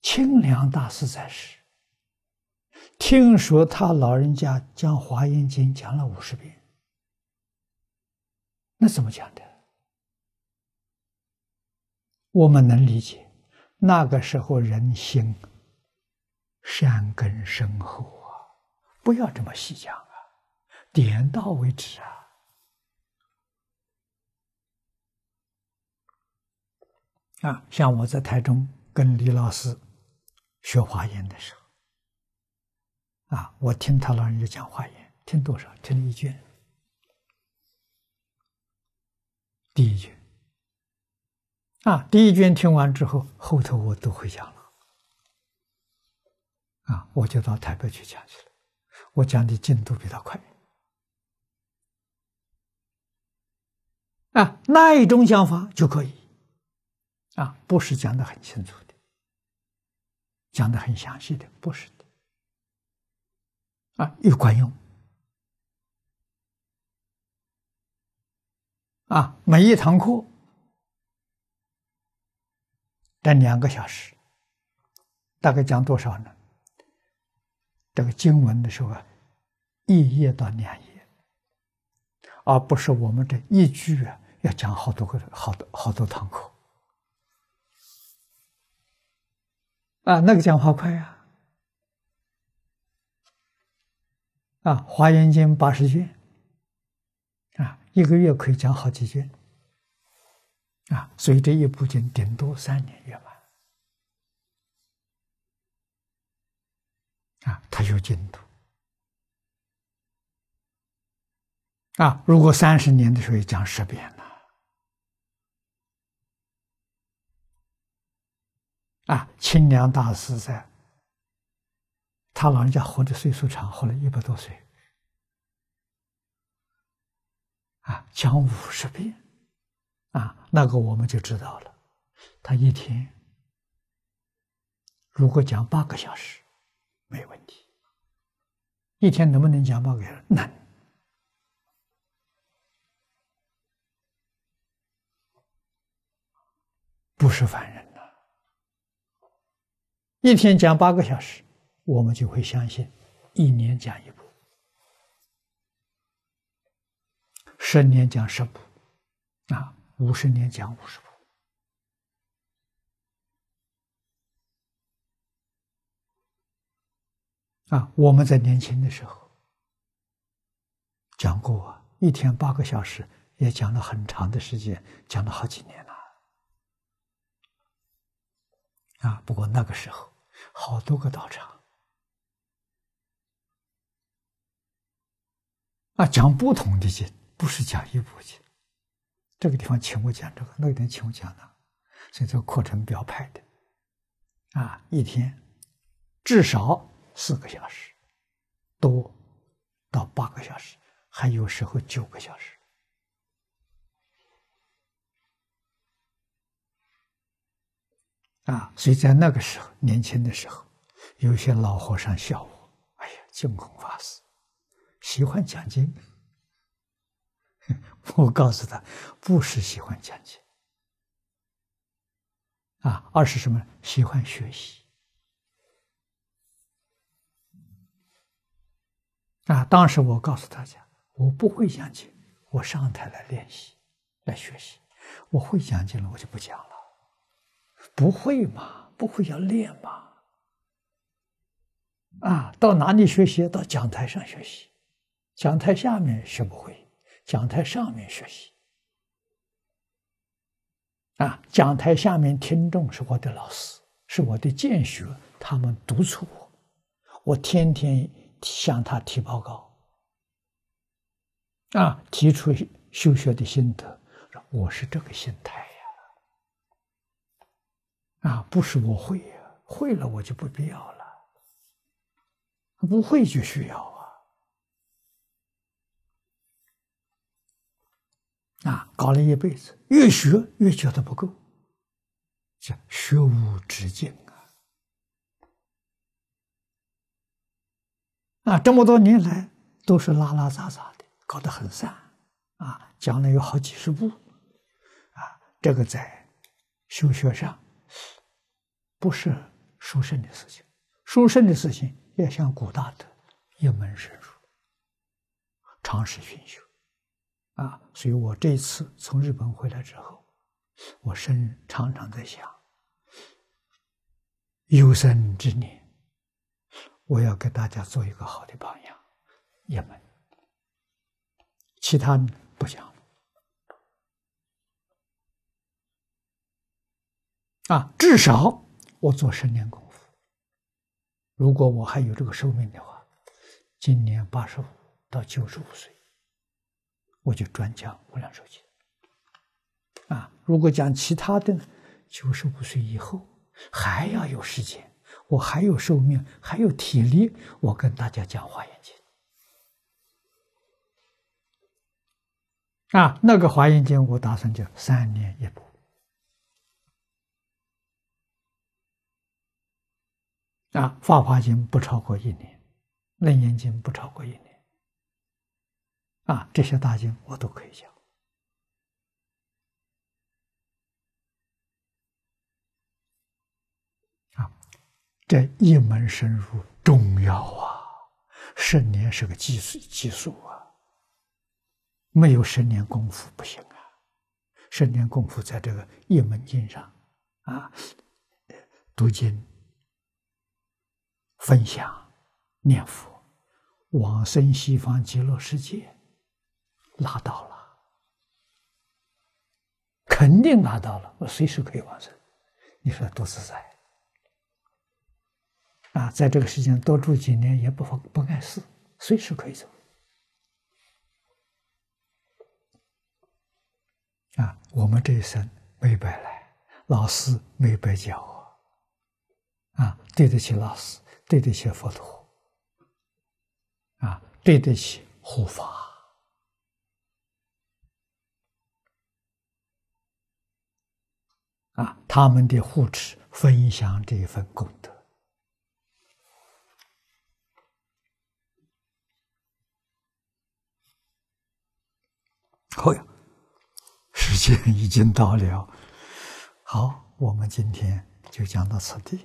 清凉大师在世。听说他老人家讲《华严经》讲了五十遍，那怎么讲的？我们能理解，那个时候人心善根深厚啊，不要这么细讲啊，点到为止啊。啊，像我在台中跟李老师学华严的时候。啊，我听他老人家讲话言，听多少？听了一卷，第一卷。啊，第一卷听完之后，后头我都会讲了。啊，我就到台北去讲去了，我讲的进度比他快。啊，那一种讲法就可以。啊，不是讲的很清楚的，讲的很详细的，不是。啊，又管用！啊，每一堂课，占两个小时，大概讲多少呢？这个经文的时候啊，一页到两页，而不是我们这一句啊，要讲好多个、好多好多堂课。啊，那个讲话快呀！啊，《华严经》八十卷，啊，一个月可以讲好几卷，啊，所以这一部经顶多三年圆满，啊，它有进度，啊，如果三十年的时候讲十遍呢，啊，清凉大师在。他老人家活的岁数长，活了一百多岁。啊，讲五十遍，啊，那个我们就知道了。他一天如果讲八个小时，没问题。一天能不能讲八个小时？难，不是凡人呐。一天讲八个小时。我们就会相信，一年讲一部，十年讲十部，啊，五十年讲五十部。啊，我们在年轻的时候讲过啊，一天八个小时，也讲了很长的时间，讲了好几年了。啊，不过那个时候，好多个道场。啊，讲不同的经，不是讲一部经。这个地方请我讲这个，那地方请我讲那，所以这个课程表排的，啊，一天至少四个小时，多到八个小时，还有时候九个小时。啊，所以在那个时候，年轻的时候，有些老和尚笑我：“哎呀，惊恐法师。”喜欢讲经，我告诉他，不是喜欢讲经，啊，二是什么？喜欢学习。啊，当时我告诉大家，我不会讲经，我上台来练习，来学习，我会讲经了，我就不讲了。不会嘛？不会要练嘛？啊，到哪里学习？到讲台上学习。讲台下面学不会，讲台上面学习。啊，讲台下面听众是我的老师，是我的见学，他们督促我，我天天向他提报告。啊，提出修学的心得，我是这个心态呀。啊，不是我会呀，会了我就不必要了，不会就需要。啊，搞了一辈子，越学越觉得不够，叫学无止境啊！啊，这么多年来都是拉拉杂杂的，搞得很散啊。讲了有好几十部啊，这个在修学上不是书生的事情，书生的事情也像古大德一门深入，长时熏修。啊，所以我这一次从日本回来之后，我甚常常在想，有生之年，我要给大家做一个好的榜样，也门，其他不想。啊，至少我做十年功夫，如果我还有这个寿命的话，今年八十五到九十五岁。我就专讲无量寿经啊！如果讲其他的九十五岁以后还要有时间，我还有寿命，还有体力，我跟大家讲华严经啊。那个华严经我打算就三年一部啊，法华经不超过一年，楞严经不超过一年。啊，这些大经我都可以讲。啊，这一门深入重要啊，十年是个技数技数啊，没有十年功夫不行啊，十年功夫在这个一门经上，啊，读经、分享、念佛、往生西方极乐世界。拉到了，肯定拉到了。我随时可以完成，你说多自在！啊，在这个世间多住几年也不妨不碍事，随时可以走。啊，我们这一生没白来，老师没白教我，啊，对得起老师，对得起佛陀，啊，对得起护法。啊，他们的护持分享这一份功德。好呀，时间已经到了，好，我们今天就讲到此地。